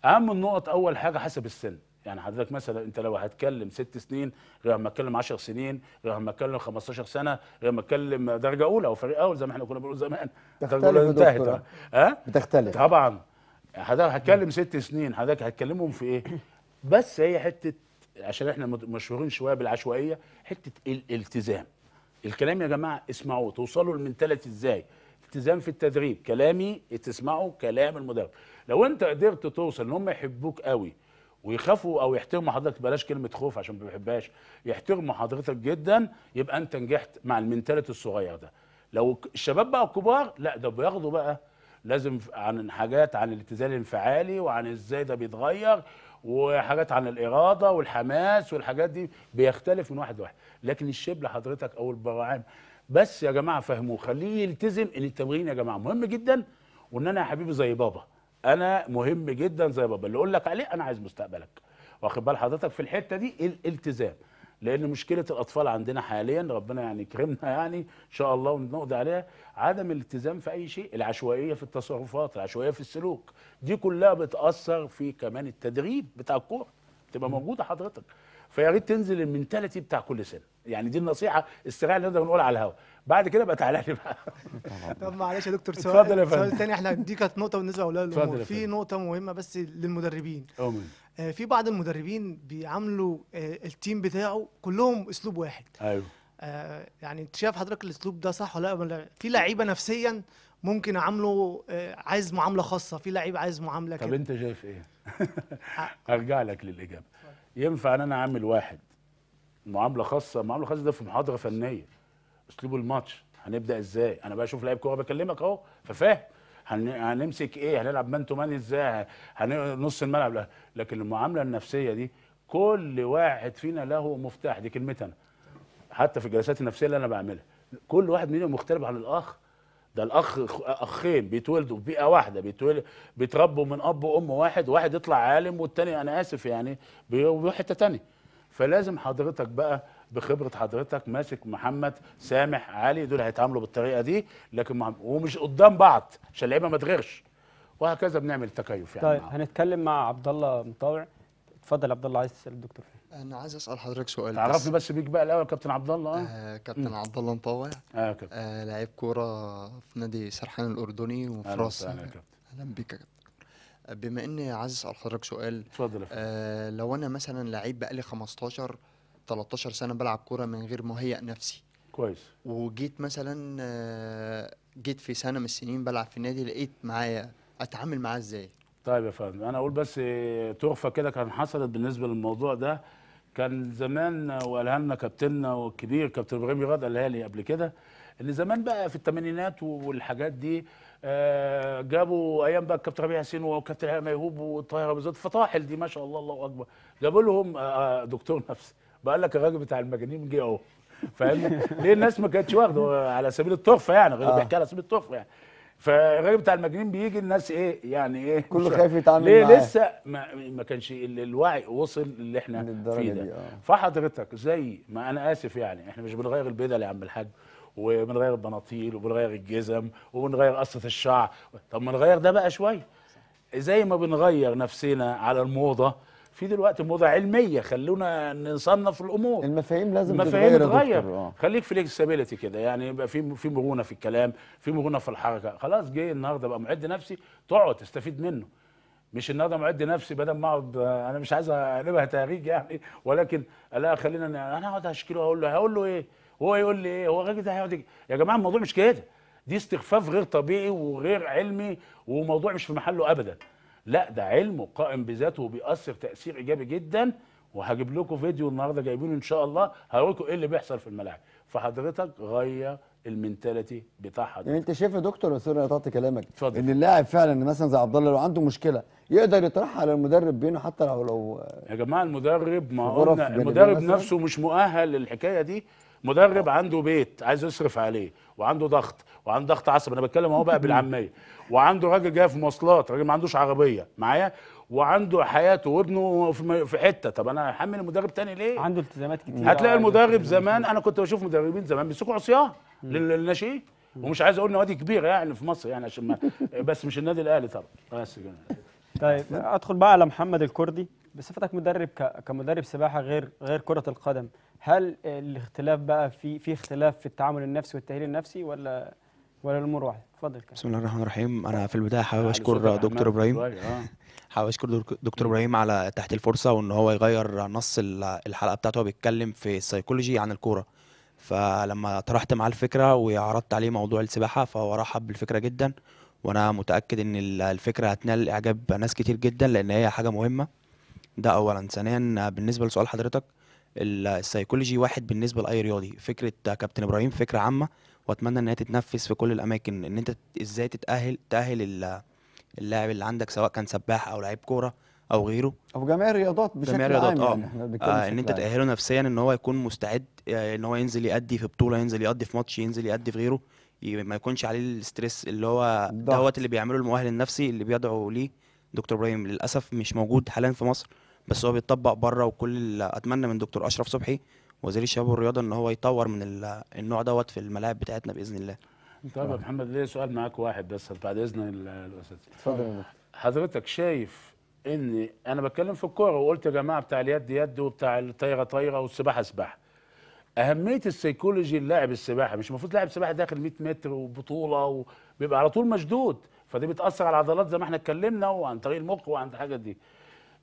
اهم النقط اول حاجه حسب السن يعني حضرتك مثلا انت لو هتكلم ست سنين غير ما اتكلم 10 سنين غير ما اتكلم 15 سنه غير ما اتكلم درجه اولى او فريق اول زي ما احنا كنا بنقول زمان درجه انتهت ها بتختلف طبعا حضرتك هتكلم ست سنين حضرتك هتكلمهم في ايه بس هي حته عشان احنا مشهورين شويه بالعشوائيه حته الالتزام الكلام يا جماعه اسمعوه توصلوا للمنتاليتي ازاي التزام في التدريب كلامي تسمعوا كلام المدرب لو انت قدرت توصل ان هم يحبوك قوي ويخافوا او يحترموا حضرتك بلاش كلمه خوف عشان ما بحبهاش يحترموا حضرتك جدا يبقى انت نجحت مع المنتاليتي الصغير ده لو الشباب بقى الكبار لا ده بياخدوا بقى لازم عن حاجات عن الاتزان الانفعالي وعن ازاي ده بيتغير وحاجات عن الاراده والحماس والحاجات دي بيختلف من واحد لواحد لكن الشبل حضرتك او البراعم بس يا جماعه فهموه خليه يلتزم ان التمرين يا جماعه مهم جدا وان انا يا حبيبي زي بابا انا مهم جدا زي بابا اللي اقول لك عليه انا عايز مستقبلك واخد بال حضرتك في الحته دي الالتزام لان مشكله الاطفال عندنا حاليا ربنا يعني كرمنا يعني ان شاء الله ونقضي عليها عدم الالتزام في اي شيء العشوائيه في التصرفات العشوائيه في السلوك دي كلها بتاثر في كمان التدريب بتاع الكوره تبقى موجوده حضرتك فيا ريت تنزل المنتاليتي بتاع كل سنه يعني دي النصيحه السريعه اللي نقدر نقولها على الهواء بعد كده بقى تعالى لي بقى [LAUGHS] طب معلش يا دكتور سؤال سؤال تاني احنا دي كانت نقطه بالنسبه لاولياء الامور في نقطه مهمه بس للمدربين آه، في بعض المدربين بيعاملوا آه، التيم بتاعه كلهم اسلوب واحد ايوه آه، يعني انت شايف حضرتك الاسلوب ده صح ولا لا في لعيبه نفسيا ممكن اعامله عايز معامله خاصه في لعيب عايز معامله طب كده. انت شايف ايه [LAUGHS] هرجع لك للاجابه ينفع ان انا اعمل واحد معامله خاصه معامله خاصه ده في محاضره فنيه اسلوب الماتش هنبدا ازاي انا بقى اشوف لعيب كوره بكلمك اهو ففاهم هنمسك ايه هنلعب مان تو مان ازاي نص الملعب لا. لكن المعامله النفسيه دي كل واحد فينا له مفتاح دي كلمتنا حتى في الجلسات النفسيه اللي انا بعملها كل واحد منهم مختلف عن الاخ ده الاخ اخين بيتولدوا في بيئه واحده بيتولد بيتربوا من اب وام واحد واحد يطلع عالم والتاني انا اسف يعني بيروح حته تانيه فلازم حضرتك بقى بخبره حضرتك ماسك محمد سامح علي دول هيتعاملوا بالطريقه دي لكن ومش قدام بعض عشان اللعيبه ما تغيرش وهكذا بنعمل تكيف يعني طيب معه. هنتكلم مع عبد الله مطاوع اتفضل عبد الله عايز تسال الدكتور انا عايز اسال حضرتك سؤال تعرفني بس, بس بيك بقى الاول كابتن عبد الله آه كابتن عبد الله مطوع اه كابتن آه لعيب كوره في نادي سرحان الاردني وفي راس اهلا اهلا بيك يا كابتن بما اني عايز اسال حضرتك سؤال اتفضل آه لو انا مثلا لعيب بقالي 15 13 سنه بلعب كوره من غير مهيئ نفسي كويس وجيت مثلا آه، جيت في سنه من السنين بلعب في النادي لقيت معايا اتعامل معاه ازاي طيب يا فندم انا اقول بس آه، تحفه كده كان حصلت بالنسبه للموضوع ده كان زمان آه، وقالها لنا كابتننا والكبير كابتن ابراهيم رياض قالها لي قبل كده ان زمان بقى في الثمانينات والحاجات دي جابوا ايام بقى الكابتن ربيع حسين وكابتن ميهوب وطاهر زيد فطاحل دي ما شاء الله الله اكبر جابوا لهم دكتور نفسي بقى لك الراجل بتاع المجانين جه اهو فاهمني ليه الناس ما كانتش واخده على سبيل التحفه يعني غير آه. بيحكي على سبيل التحفه يعني فالراجل بتاع المجانين بيجي الناس ايه يعني ايه كله خايف يتعامل ليه معاه. لسه ما, ما كانش الوعي وصل اللي احنا فيه ده آه. فحضرتك زي ما انا اسف يعني احنا مش بنغير البدل يا عم الحاج وبنغير البناطيل وبنغير الجزم وبنغير قصه الشعر طب ما نغير ده بقى شويه زي ما بنغير نفسنا على الموضه في دلوقتي موضه علميه خلونا نصنف الامور المفاهيم لازم المفاهيم تتغير آه. خليك فليكسبيليتي كده يعني يبقى في في مرونه في الكلام في مرونه في الحركه خلاص جه النهارده بقى معد نفسي تقعد تستفيد منه مش النهارده معد نفسي بدل ما اقعد آه، انا مش عايز اقلبها تهريج يعني ولكن لا خلينا انا اقعد اشكيله اقول له هقول له ايه هو يقول لي ايه هو الراجل ده هيقعد يا جماعه الموضوع مش كده دي استخفاف غير طبيعي وغير علمي وموضوع مش في محله ابدا لا ده علم قائم بذاته وبيأثر تأثير إيجابي جدا وهجيب لكم فيديو النهارده جايبينه ان شاء الله هقول لكم ايه اللي بيحصل في الملاعب فحضرتك غير المنتاليتي بتاع حضرتك يعني انت شايف يا دكتور سوري قطعت كلامك اتفضل ان اللاعب فعلا مثلا زي عبد الله لو عنده مشكله يقدر يطرحها على المدرب بينه حتى لو لو يا جماعه المدرب ما قلنا المدرب نفسه مش مؤهل للحكايه دي مدرب عنده بيت عايز يصرف عليه وعنده ضغط وعنده ضغط عصبي انا بتكلم اهو بقى [LAUGHS] بالعاميه وعنده راجل جاي في مواصلات راجل ما عندوش عربيه معايا وعنده حياته وابنه في حته طب انا هحمل المدرب تاني ليه عنده التزامات كتير هتلاقي آه، المدرب زمان انا كنت بشوف مدربين زمان بيمسكوا عصيان للناشئين ومش عايز اقول نوادي كبيره يعني في مصر يعني عشان ما [LAUGHS] بس مش النادي الاهلي طبعا بس طيب ادخل بقى على محمد الكردي بصفتك مدرب كمدرب سباحه غير غير كره القدم هل الاختلاف بقى في في اختلاف في التعامل النفسي والتاهيل النفسي ولا ولا الامور واحده اتفضل بسم الله الرحمن الرحيم انا في البدايه حابب يعني اشكر دكتور ابراهيم آه. حابب اشكر دكتور ابراهيم على تحت الفرصه وان هو يغير نص الحلقه بتاعته بيتكلم في السيكولوجي عن الكوره فلما طرحت معاه الفكره وعرضت عليه موضوع السباحه فهو رحب بالفكره جدا وانا متاكد ان الفكره هتنال اعجاب ناس كتير جدا لان هي حاجه مهمه ده اولا ثانيا بالنسبه لسؤال حضرتك السيكولوجي واحد بالنسبه لاي رياضي فكره كابتن ابراهيم فكره عامه واتمنى ان هي تتنفس في كل الاماكن ان انت ازاي تتاهل تاهل اللاعب اللي عندك سواء كان سباح او لعيب كوره او غيره او جميع الرياضات بشكل جميع الرياضات عام آه. يعني آه, آه ان انت تاهله نفسيا ان هو يكون مستعد آه، ان هو ينزل يأدي في بطوله ينزل يأدي في ماتش ينزل يأدي في غيره ما يكونش عليه الاستريس اللي هو دوت اللي بيعمله المؤهل النفسي اللي بيدعو ليه دكتور ابراهيم للاسف مش موجود حاليا في مصر بس هو بيتطبق بره وكل اتمنى من دكتور اشرف صبحي وزير الشباب والرياضه ان هو يطور من النوع دوت في الملاعب بتاعتنا باذن الله طيب يا محمد ليه سؤال معاك واحد بس بعد اذن الاستاذ اتفضل حضرتك شايف ان انا بتكلم في الكوره وقلت يا جماعه بتاع اليد يد وبتاع الطايره طايره والسباحه سباحه اهميه السيكولوجي اللاعب السباحه مش المفروض لاعب سباحه داخل 100 متر وبطوله وبيبقى على طول مشدود فدي بتاثر على العضلات زي ما احنا اتكلمنا وعن طريق المخ وعن الحاجات دي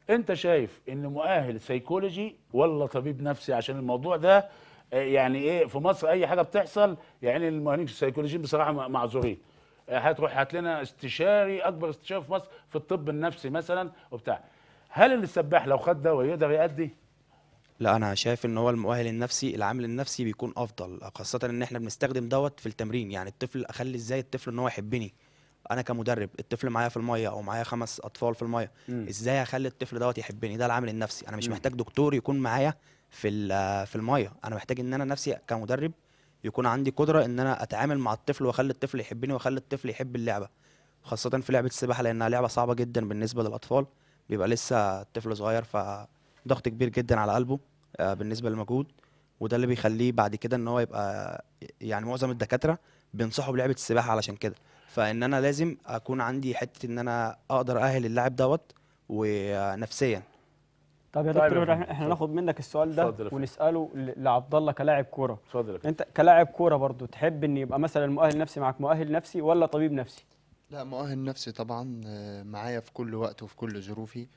انت شايف ان مؤهل سيكولوجي ولا طبيب نفسي عشان الموضوع ده آه، يعني ايه في مصر اي حاجه بتحصل يعني المؤهلين السيكولوجيين بصراحه معذورين آه، هتروح هات لنا استشاري اكبر استشاري في مصر في الطب النفسي مثلا وبتاع هل السباح لو خد دواء يقدر يأدي؟ لا انا شايف ان هو المؤهل النفسي العامل النفسي بيكون افضل خاصه ان احنا بنستخدم دوت في التمرين يعني الطفل اخلي ازاي الطفل ان هو يحبني انا كمدرب الطفل معايا في الميه او معايا خمس اطفال في الميه م. ازاي اخلي الطفل دوت يحبني ده العامل النفسي انا مش م. محتاج دكتور يكون معايا في في الميه انا محتاج ان انا نفسي كمدرب يكون عندي قدره ان انا اتعامل مع الطفل واخلي الطفل يحبني واخلي الطفل يحب اللعبه خاصه في لعبه السباحه لانها لعبه صعبه جدا بالنسبه للاطفال بيبقى لسه الطفل صغير فضغط كبير جدا على قلبه آه، بالنسبه للمجهود وده اللي بيخليه بعد كده ان هو يبقى يعني معظم الدكاتره بينصحوا بلعبه السباحه علشان كده فان انا لازم اكون عندي حته ان انا اقدر اهل اللاعب دوت ونفسيا طب يا طيب دكتور احنا ناخد منك السؤال ده ونساله لعبد الله كلاعب كوره اتفضل انت كلاعب كوره برضو تحب ان يبقى مثلا مؤهل نفسي معاك مؤهل نفسي ولا طبيب نفسي لا مؤهل نفسي طبعا آه، معايا في كل وقت وفي كل ظروفي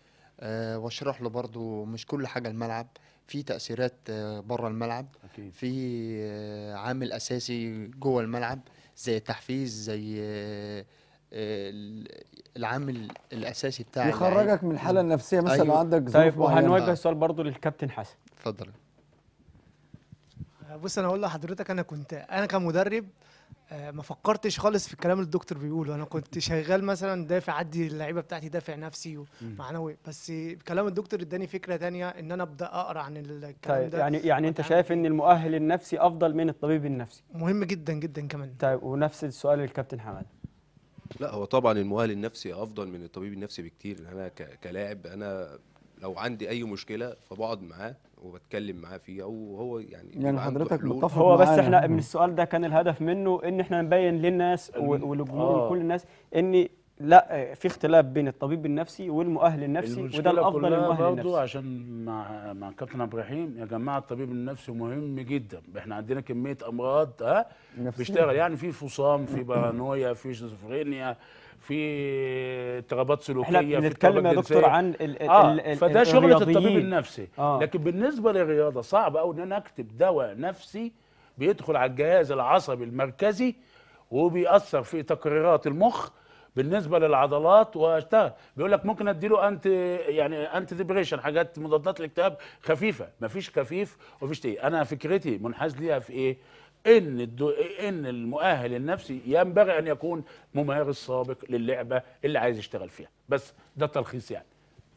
آه، واشرح له برضو مش كل حاجه الملعب في تاثيرات آه، بره الملعب أكيد. في عامل اساسي جوه الملعب زي التحفيز زي آه، العامل الاساسي بتاع يخرجك من الحاله النفسيه مثلا أيوه. عندك طيب وهنوجه آه. السؤال برضو للكابتن حسن اتفضل بص انا هقول لحضرتك انا كنت انا كمدرب آه، ما فكرتش خالص في الكلام اللي الدكتور بيقوله انا كنت شغال مثلا دافع عدي اللعيبه بتاعتي دافع نفسي ومعنوي بس كلام الدكتور اداني فكره تانية ان انا ابدا اقرا عن الكلام طيب ده يعني يعني انت شايف ان المؤهل النفسي افضل من الطبيب النفسي مهم جدا جدا كمان طيب ونفس السؤال للكابتن حماد لا هو طبعا المؤهل النفسي افضل من الطبيب النفسي بكتير انا كلاعب انا لو عندي اي مشكله فبقعد معاه وبتكلم معاه فيها وهو يعني يعني حضرتك متفق هو بس احنا من السؤال ده كان الهدف منه ان احنا نبين للناس وللجمهور أمم. آه. وكل الناس ان لا في اختلاف بين الطبيب النفسي والمؤهل النفسي وده الافضل للمؤهل النفسي عشان مع مع كابتن عبد الرحيم يا جماعه الطبيب النفسي مهم جدا احنا عندنا كميه امراض ها بيشتغل يعني في فصام في [CLEARS THROAT] بارانويا في شيزوفرينيا في اضطرابات سلوكيه احنا بنتكلم يا دكتور عن ال آه، ال آه فده شغله الطبيب النفسي آه لكن بالنسبه للرياضه صعب قوي ان انا اكتب دواء نفسي بيدخل على الجهاز العصبي المركزي وبيأثر في تقريرات المخ بالنسبه للعضلات واشتغل بيقول لك ممكن ادي له انت يعني انت ديبريشن حاجات مضادات الاكتئاب خفيفه مفيش خفيف ومفيش تقيل انا فكرتي منحاز ليها في ايه ان الدو... ان المؤهل النفسي ينبغي ان يكون ممارس سابق للعبه اللي عايز يشتغل فيها بس ده تلخيص يعني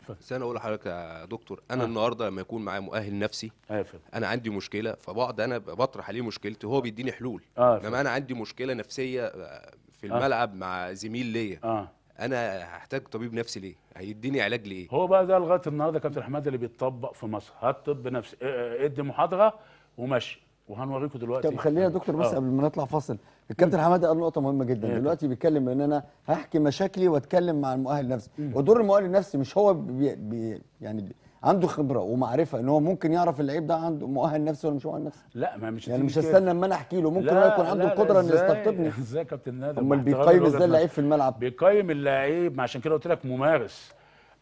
بس انا اقول لحضرتك يا دكتور انا آه. النهارده لما يكون معايا مؤهل نفسي آه انا عندي مشكله فبقعد انا بطرح عليه مشكلتي هو بيديني حلول آه انما انا عندي مشكله نفسيه آه، في آه. الملعب آه. مع زميل ليا آه. انا هحتاج طبيب نفسي ليه هيديني علاج ليه هو بقى ده لغايه النهارده كابتن احمد اللي بيتطبق في مصر هات طب نفسي آه، ادي محاضره ومشي وهنوريكم دلوقتي طب خلينا يا يعني دكتور بس آه. قبل ما نطلع فاصل الكابتن حماده قال نقطه مهمه جدا مم. إيه، دلوقتي بيتكلم ان انا هحكي مشاكلي واتكلم مع المؤهل النفسي ودور المؤهل النفسي مش هو بي بي يعني بي عنده خبره ومعرفه ان هو ممكن يعرف اللعيب ده عنده مؤهل نفسي ولا مش مؤهل نفسي لا ما مش يعني مش هستنى اما انا احكي له ممكن هو يكون عنده القدره انه يستقطبني ازاي يا كابتن نادر امال بيقيم ازاي اللعيب في الملعب بيقيم اللعيب عشان كده قلت لك ممارس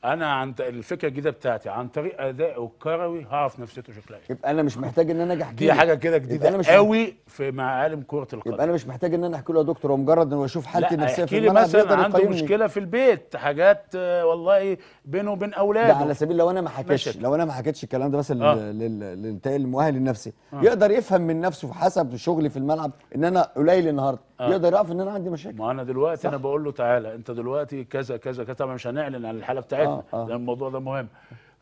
انا عن الفكره الجديده بتاعتي عن طريق ادائه الكروي هعرف نفسيته شكلها ايه يبقى انا مش محتاج ان انا اجي احكي دي حاجه كده جديده مش قوي في معالم كره القدم يبقى انا مش محتاج ان انا احكي له يا دكتور هو مجرد انه اشوف حالتي النفسيه في الملعب مثلا عنده مشكله في البيت حاجات والله بينه وبين اولاده على سبيل لو انا ما حكيتش لو انا ما حكيتش الكلام ده مثلا آه. للمؤهل النفسي آه. يقدر يفهم من نفسه حسب شغلي في الملعب ان انا قليل النهارده آه. يقدر يعرف ان انا عندي مشاكل ما انا دلوقتي صح. انا بقول له تعالى انت دلوقتي كذا كذا كذا طبعا مش هنعلن عن الحاله بتاعتنا آه. آه. لان الموضوع ده مهم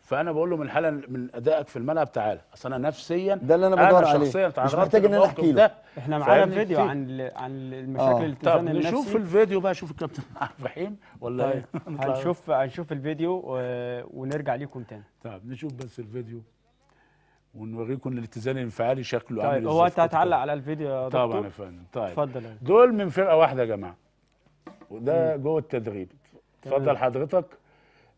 فانا بقول له من الحاله من ادائك في الملعب تعالى اصل انا نفسيا ده اللي انا بدور عليه شخصيا مش محتاج ان انا احكي له احنا معانا فيديو عن عن المشاكل آه. الالتزام طب نشوف الفيديو بقى شوف الكابتن [LAUGHS] عبد الرحيم ولا طيب. إيه؟ [LAUGHS] هنشوف هنشوف الفيديو ونرجع ليكم تاني طب نشوف بس الفيديو ونوريكم الاتزان الانفعالي شكله طيب عامل ازاي هو انت هتعلق على الفيديو يا دكتور طبعا يا فندم طيب اتفضل دول من فرقه واحده يا جماعه وده جوه التدريب اتفضل حضرتك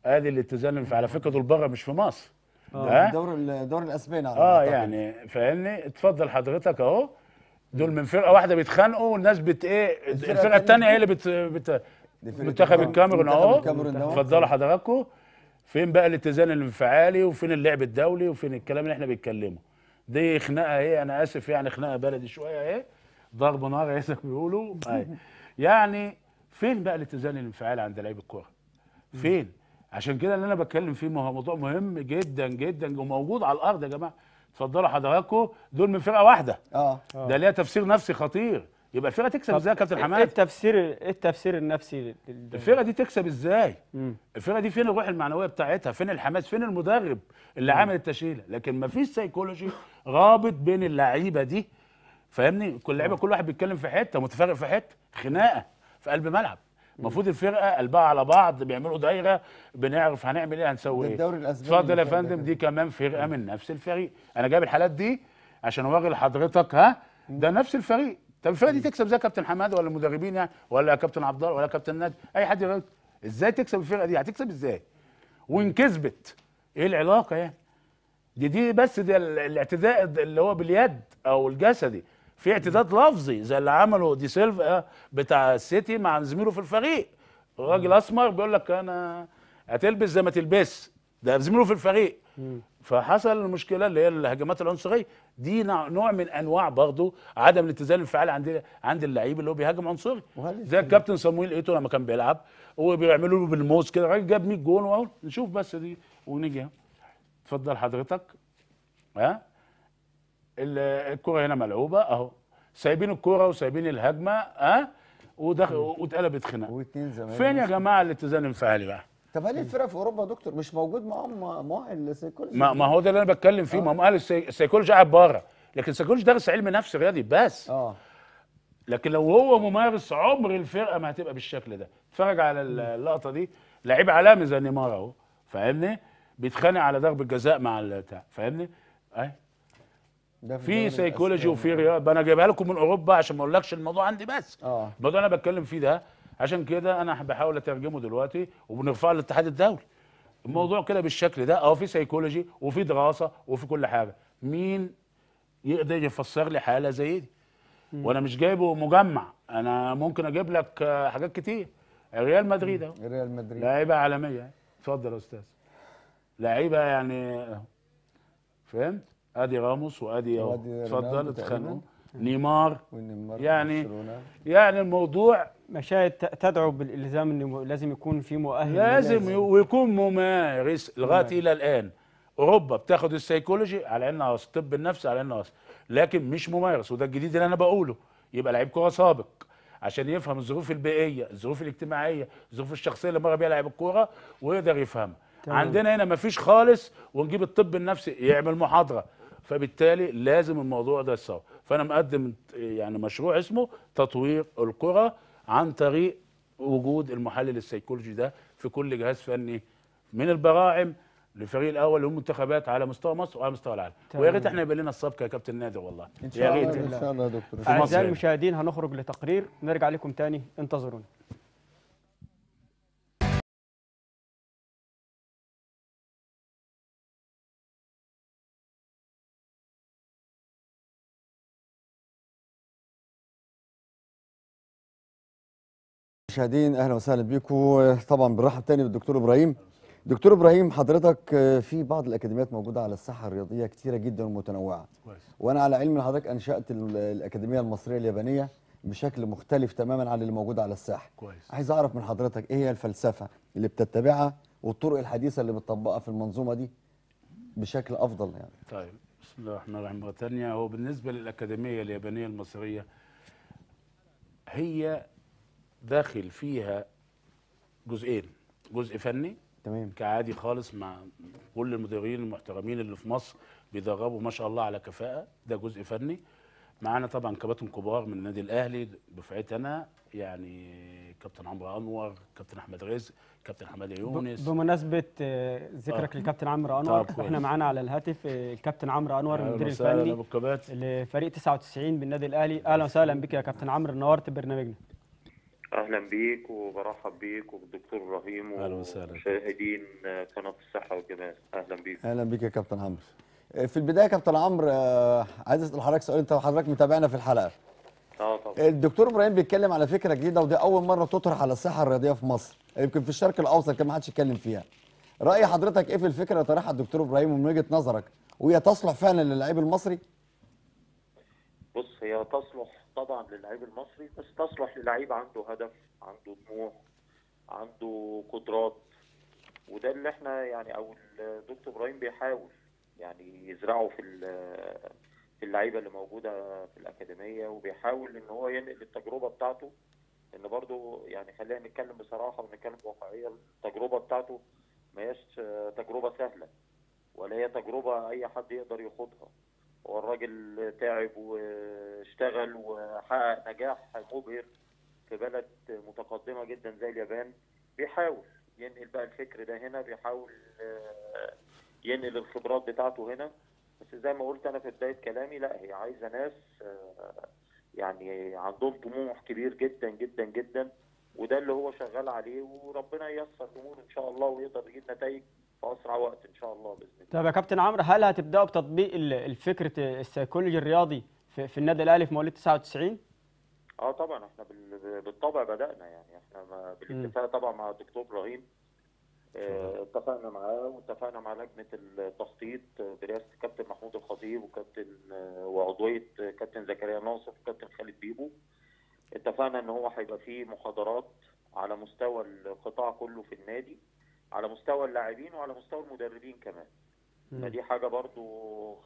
ادي الاتزان الانفعالي على فكره دول بره مش في مصر اه الدوري الدور الاسباني اه يعني فاهمني اتفضل حضرتك اهو دول من فرقه واحده بيتخانقوا والناس بت ايه الفرقه الثانيه هي اللي بت, بت منتخب الكاميرون اهو اتفضلوا حضراتكم فين بقى الاتزان الانفعالي وفين اللعب الدولي وفين الكلام اللي احنا بنتكلمه دي خناقه اهي انا اسف يعني خناقه بلدي شويه اهي ضرب نار ما بيقولوا طيب، يعني فين بقى الاتزان الانفعالي عند لعيب الكوره فين عشان كده اللي انا بتكلم فيه ما هو موضوع مهم جدا جدا وموجود على الارض يا جماعه اتفضلوا حضراتكم دول من فرقه واحده اه ده ليها تفسير نفسي خطير يبقى الفرقه تكسب ازاي يا كابتن إيه حماد؟ ايه التفسير ايه التفسير النفسي الفرقه دي تكسب ازاي؟ الفرقه دي فين الروح المعنويه بتاعتها؟ فين الحماس؟ فين المدرب اللي مم. عامل التشكيله؟ لكن مفيش سيكولوجي رابط بين اللعيبه دي فاهمني؟ كل لعيبه كل واحد بيتكلم في حته متفرق في حته خناقه في قلب ملعب المفروض الفرقه قلبها على بعض بيعملوا دايره بنعرف هنعمل ايه هنسوي ايه الدوري الاسباني اتفضل يا فندم دي يعني. كمان فرقه من نفس الفريق انا جايب الحالات دي عشان اوري لحضرتك ها ده نفس الفريق طب الفرقه دي تكسب زي كابتن حماده ولا المدربين يعني ولا كابتن عبد الله ولا كابتن نادي اي حد يقول ازاي تكسب الفرقه دي هتكسب ازاي وان كسبت ايه العلاقه يعني دي دي بس دي الاعتداء اللي هو باليد او الجسدي في اعتداد لفظي زي اللي عمله دي سيلفا آه، بتاع السيتي مع زميله في الفريق الراجل اسمر بيقول لك انا هتلبس زي ما تلبس ده زميله في الفريق فحصل المشكله اللي هي الهجمات العنصريه دي نوع من انواع برضه عدم الاتزان الفعال عند عند اللعيب اللي هو بيهاجم عنصري زي الكابتن صمويل ايتو لما كان بيلعب وبيعملوا له بالموز كده جاب 100 جون واهو نشوف بس دي ونيجي اتفضل حضرتك ها الكره هنا ملعوبه اهو سايبين الكوره وسايبين الهجمه ها واتقلبت خناقه فين يا جماعه الاتزان الانفعالي بقى طب هل الفرق في اوروبا دكتور مش موجود معاهم مؤهل سيكولوجي ما, ما هو ده اللي انا بتكلم فيه آه. ما هو السيكولوجي قاعد بره لكن السيكولوجي درس علم نفس رياضي بس اه لكن لو هو ممارس عمر الفرقه ما هتبقى بالشكل ده اتفرج على اللقطه دي لعيب عالمي زي نيمار اهو فاهمني بيتخانق على ضرب الجزاء مع البتاع فاهمني اهي في سيكولوجي وفي رياضه انا جايبها لكم من اوروبا عشان ما اقولكش الموضوع عندي بس آه. الموضوع انا بتكلم فيه ده عشان كده انا بحاول اترجمه دلوقتي وبنرفعه للاتحاد الدولي الموضوع كده بالشكل ده اه في سيكولوجي وفي دراسه وفي كل حاجه مين يقدر يفسر لي حاله زي دي وانا مش جايبه مجمع انا ممكن اجيب لك حاجات كتير ريال مدريد اهو ريال مدريد لعيبه عالميه اتفضل يا استاذ لعيبه يعني فهمت ادي راموس وادي اهو اتفضل اتخانقوا نيمار يعني برشلونة. يعني الموضوع مشاهد تدعو بالالزام انه لازم يكون في مؤهل لازم ويكون ممارس لغايه الى الان اوروبا بتاخد السيكولوجي على انها طب النفس على انها لكن مش ممارس وده الجديد اللي انا بقوله يبقى لعيب كوره سابق عشان يفهم الظروف البيئيه الظروف الاجتماعيه الظروف الشخصيه اللي مر بيها لعيب الكوره ويقدر يفهمها عندنا هنا مفيش خالص ونجيب الطب النفسي يعمل محاضره فبالتالي لازم الموضوع ده يتصور فانا مقدم يعني مشروع اسمه تطوير الكره عن طريق وجود المحلل السيكولوجي ده في كل جهاز فني من البراعم للفريق الاول والمنتخبات على مستوى مصر وعلى مستوى العالم ويا ريت احنا يبقى لنا السبقه يا كابتن نادر والله ان شاء الله يا يعني. ريت ان شاء الله يا دكتور اعزائي يعني. المشاهدين هنخرج لتقرير نرجع لكم تاني انتظرونا المشاهدين اهلا وسهلا بيكم طبعا بالراحه تاني بالدكتور ابراهيم دكتور ابراهيم حضرتك في بعض الاكاديميات موجوده على الساحه الرياضيه كثيره جدا ومتنوعه كويس. وانا على علم ان حضرتك انشات الاكاديميه المصريه اليابانيه بشكل مختلف تماما عن اللي موجود على الساحه كويس. عايز اعرف من حضرتك ايه هي الفلسفه اللي بتتبعها والطرق الحديثه اللي بتطبقها في المنظومه دي بشكل افضل يعني طيب بسم الله الرحمن الرحيم مره ثانيه هو بالنسبه للاكاديميه اليابانيه المصريه هي داخل فيها جزئين جزء فني تمام كعادي خالص مع كل المدربين المحترمين اللي في مصر بيدربوا ما شاء الله على كفاءه ده جزء فني معانا طبعا كباتن كبار من النادي الاهلي دفعتنا يعني كابتن عمرو انور كابتن احمد رزق كابتن حمادي يونس بمناسبه ذكرك آه. للكابتن عمرو انور طيب احنا معانا على الهاتف الكابتن عمرو انور المدير الفني لفريق 99 بالنادي الاهلي اهلا وسهلا بك يا كابتن عمرو نورت برنامجنا اهلا بيك وبرحب بيك وبالدكتور ابراهيم اهلا وسهلا مشاهدين قناه الصحه والجمال اهلا بيك اهلا بيك يا كابتن عمرو آه، في البدايه يا كابتن عمرو آه، عايز اسال حضرتك سؤال انت وحضرتك متابعنا في الحلقه اه طبعا آه، الدكتور ابراهيم بيتكلم على فكره جديده ودي اول مره تطرح على الصحه الرياضيه في مصر يمكن في الشرق الاوسط كان ما حدش يتكلم فيها راي حضرتك ايه في الفكره اللي طرحها الدكتور ابراهيم ومن وجهه نظرك وهي تصلح فعلا للعيب المصري بص هي تصلح طبعا للعيب المصري بس تصلح للعيب عنده هدف عنده طموح عنده قدرات وده اللي احنا يعني او الدكتور ابراهيم بيحاول يعني يزرعه في في اللعيبه اللي موجوده في الاكاديميه وبيحاول ان هو ينقل التجربه بتاعته ان برضه يعني خلينا نتكلم بصراحه ونتكلم بواقعيه التجربه بتاعته ما هياش تجربه سهله ولا هي تجربه اي حد يقدر يخوضها والراجل تعب واشتغل وحقق نجاح مبهر في بلد متقدمة جدا زي اليابان بيحاول ينقل بقى الفكر ده هنا بيحاول آه، ينقل الخبرات بتاعته هنا بس زي ما قلت انا في بدايه كلامي لا هي عايزه ناس آه، يعني عندهم طموح كبير جدا جدا جدا وده اللي هو شغال عليه وربنا ييسر الامور ان شاء الله ويقدر يجيب نتائج في اسرع وقت ان شاء الله باذن الله طب يا كابتن عمرو هل هتبداوا بتطبيق الفكره السيكولوجي الرياضي في, في النادي الاهلي في مواليد 99 اه طبعا احنا بالطبع بدانا يعني احنا بالاتفاق طبعا مع الدكتور ابراهيم آه، اتفقنا معاه واتفقنا مع لجنه التخطيط برئاسه الكابتن محمود الخطيب وكابتن آه، وعضويه كابتن زكريا ناصر وكابتن خالد بيبو اتفقنا ان هو هيبقى فيه محاضرات على مستوى القطاع كله في النادي على مستوى اللاعبين وعلى مستوى المدربين كمان فدي حاجه برضو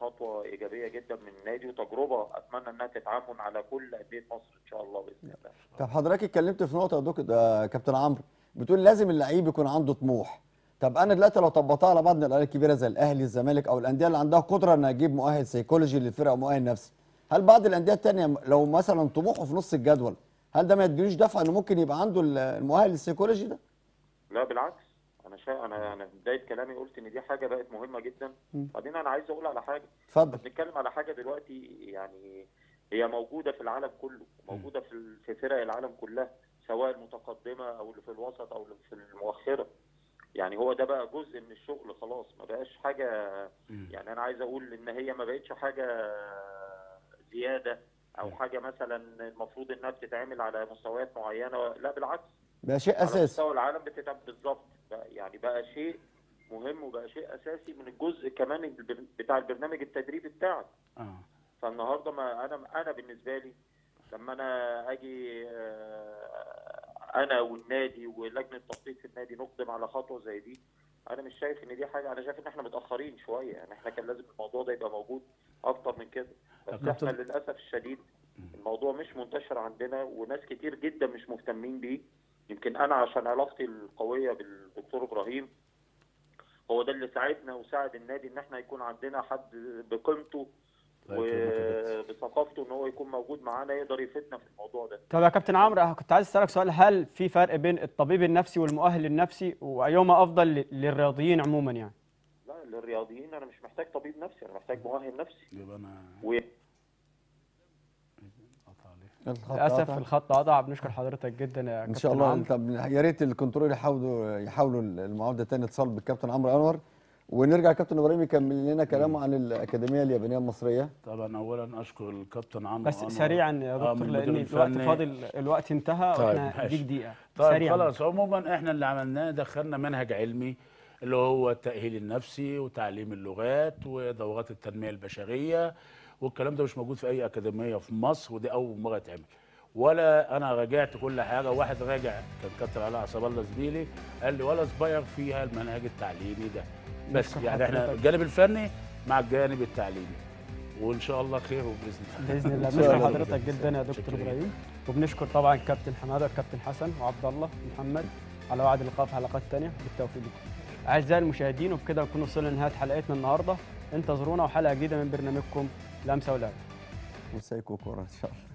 خطوه ايجابيه جدا من النادي وتجربه اتمنى انها تتعامل على كل انديه مصر ان شاء الله باذن الله طب حضرتك اتكلمت في نقطه يا دوك آه، كابتن عمرو بتقول لازم اللعيب يكون عنده طموح طب انا دلوقتي لو طبقتها على بعض من الانديه الكبيره زي الاهلي الزمالك او الانديه اللي عندها قدره انها تجيب مؤهل سيكولوجي للفرقه ومؤهل نفسي هل بعض الانديه الثانيه لو مثلا طموحه في نص الجدول هل ده ما يديلوش دفعه انه ممكن يبقى عنده المؤهل السيكولوجي ده لا بالعكس شيء انا انا يعني بدايه كلامي قلت ان دي حاجه بقت مهمه جدا بعدين انا عايز اقول على حاجه اتفضل بنتكلم على حاجه دلوقتي يعني هي موجوده في العالم كله موجوده في في فرق العالم كلها سواء المتقدمه او اللي في الوسط او اللي في المؤخره يعني هو ده بقى جزء من الشغل خلاص ما بقاش حاجه يعني انا عايز اقول ان هي ما بقتش حاجه زياده او حاجه مثلا المفروض انها بتتعمل على مستويات معينه لا بالعكس ده شيء اساسي على مستوى العالم بتتعمل بالظبط يعني بقى شيء مهم وبقى شيء اساسي من الجزء كمان بتاع البرنامج التدريبي بتاعك اه فالنهارده ما انا انا بالنسبه لي لما انا اجي آه، انا والنادي ولجنه التخطيط في النادي نقدم على خطوه زي دي انا مش شايف ان دي حاجه انا شايف ان احنا متاخرين شويه يعني احنا كان لازم الموضوع ده يبقى موجود اكتر من كده بس احنا للاسف الشديد الموضوع مش منتشر عندنا وناس كتير جدا مش مهتمين بيه يمكن انا عشان علاقتي القويه بالدكتور ابراهيم هو ده اللي ساعدنا وساعد النادي ان احنا يكون عندنا حد بقيمته وبثقافته ان هو يكون موجود معانا يقدر يفيدنا في الموضوع ده. طب يا كابتن عمرو كنت عايز اسالك سؤال هل في فرق بين الطبيب النفسي والمؤهل النفسي وايهما افضل للرياضيين عموما يعني؟ لا للرياضيين انا مش محتاج طبيب نفسي انا محتاج مؤهل نفسي. يبقى انا للاسف الخط قطع بنشكر حضرتك جدا يا كابتن ان شاء الله طب يا ريت الكنترول يحاولوا يحاولوا المعاوده ثاني اتصال بالكابتن عمرو انور ونرجع كابتن ابراهيم يكمل لنا كلامه عن الاكاديميه اليابانيه المصريه طبعا اولا اشكر الكابتن عمرو بس سريعا يا آه، دكتور لان الوقت فاضل الوقت انتهى طيب واحنا دي دقيقه طيب سريعا خلاص عموما احنا اللي عملناه دخلنا منهج علمي اللي هو التاهيل النفسي وتعليم اللغات ودورات التنميه البشريه والكلام ده مش موجود في اي اكاديميه في مصر ودي اول مره يتعمل ولا انا راجعت كل حاجه واحد راجع كان كتر على عصب الله زميلي قال لي ولا صبير فيها المنهج التعليمي ده بس يعني احنا طيب. الجانب الفني مع الجانب التعليمي وان شاء الله خير وباذن الله باذن الله بنشكر حضرتك جدا يا دكتور ابراهيم وبنشكر طبعا كابتن حماده والكابتن حسن وعبد الله ومحمد على وعد اللقاء في حلقات ثانيه بالتوفيق لكم اعزائي المشاهدين وبكده نكون وصلنا لنهايه حلقتنا النهارده انتظرونا وحلقه جديده من برنامجكم لمسه ولعب والسايكو كوره ان شاء الله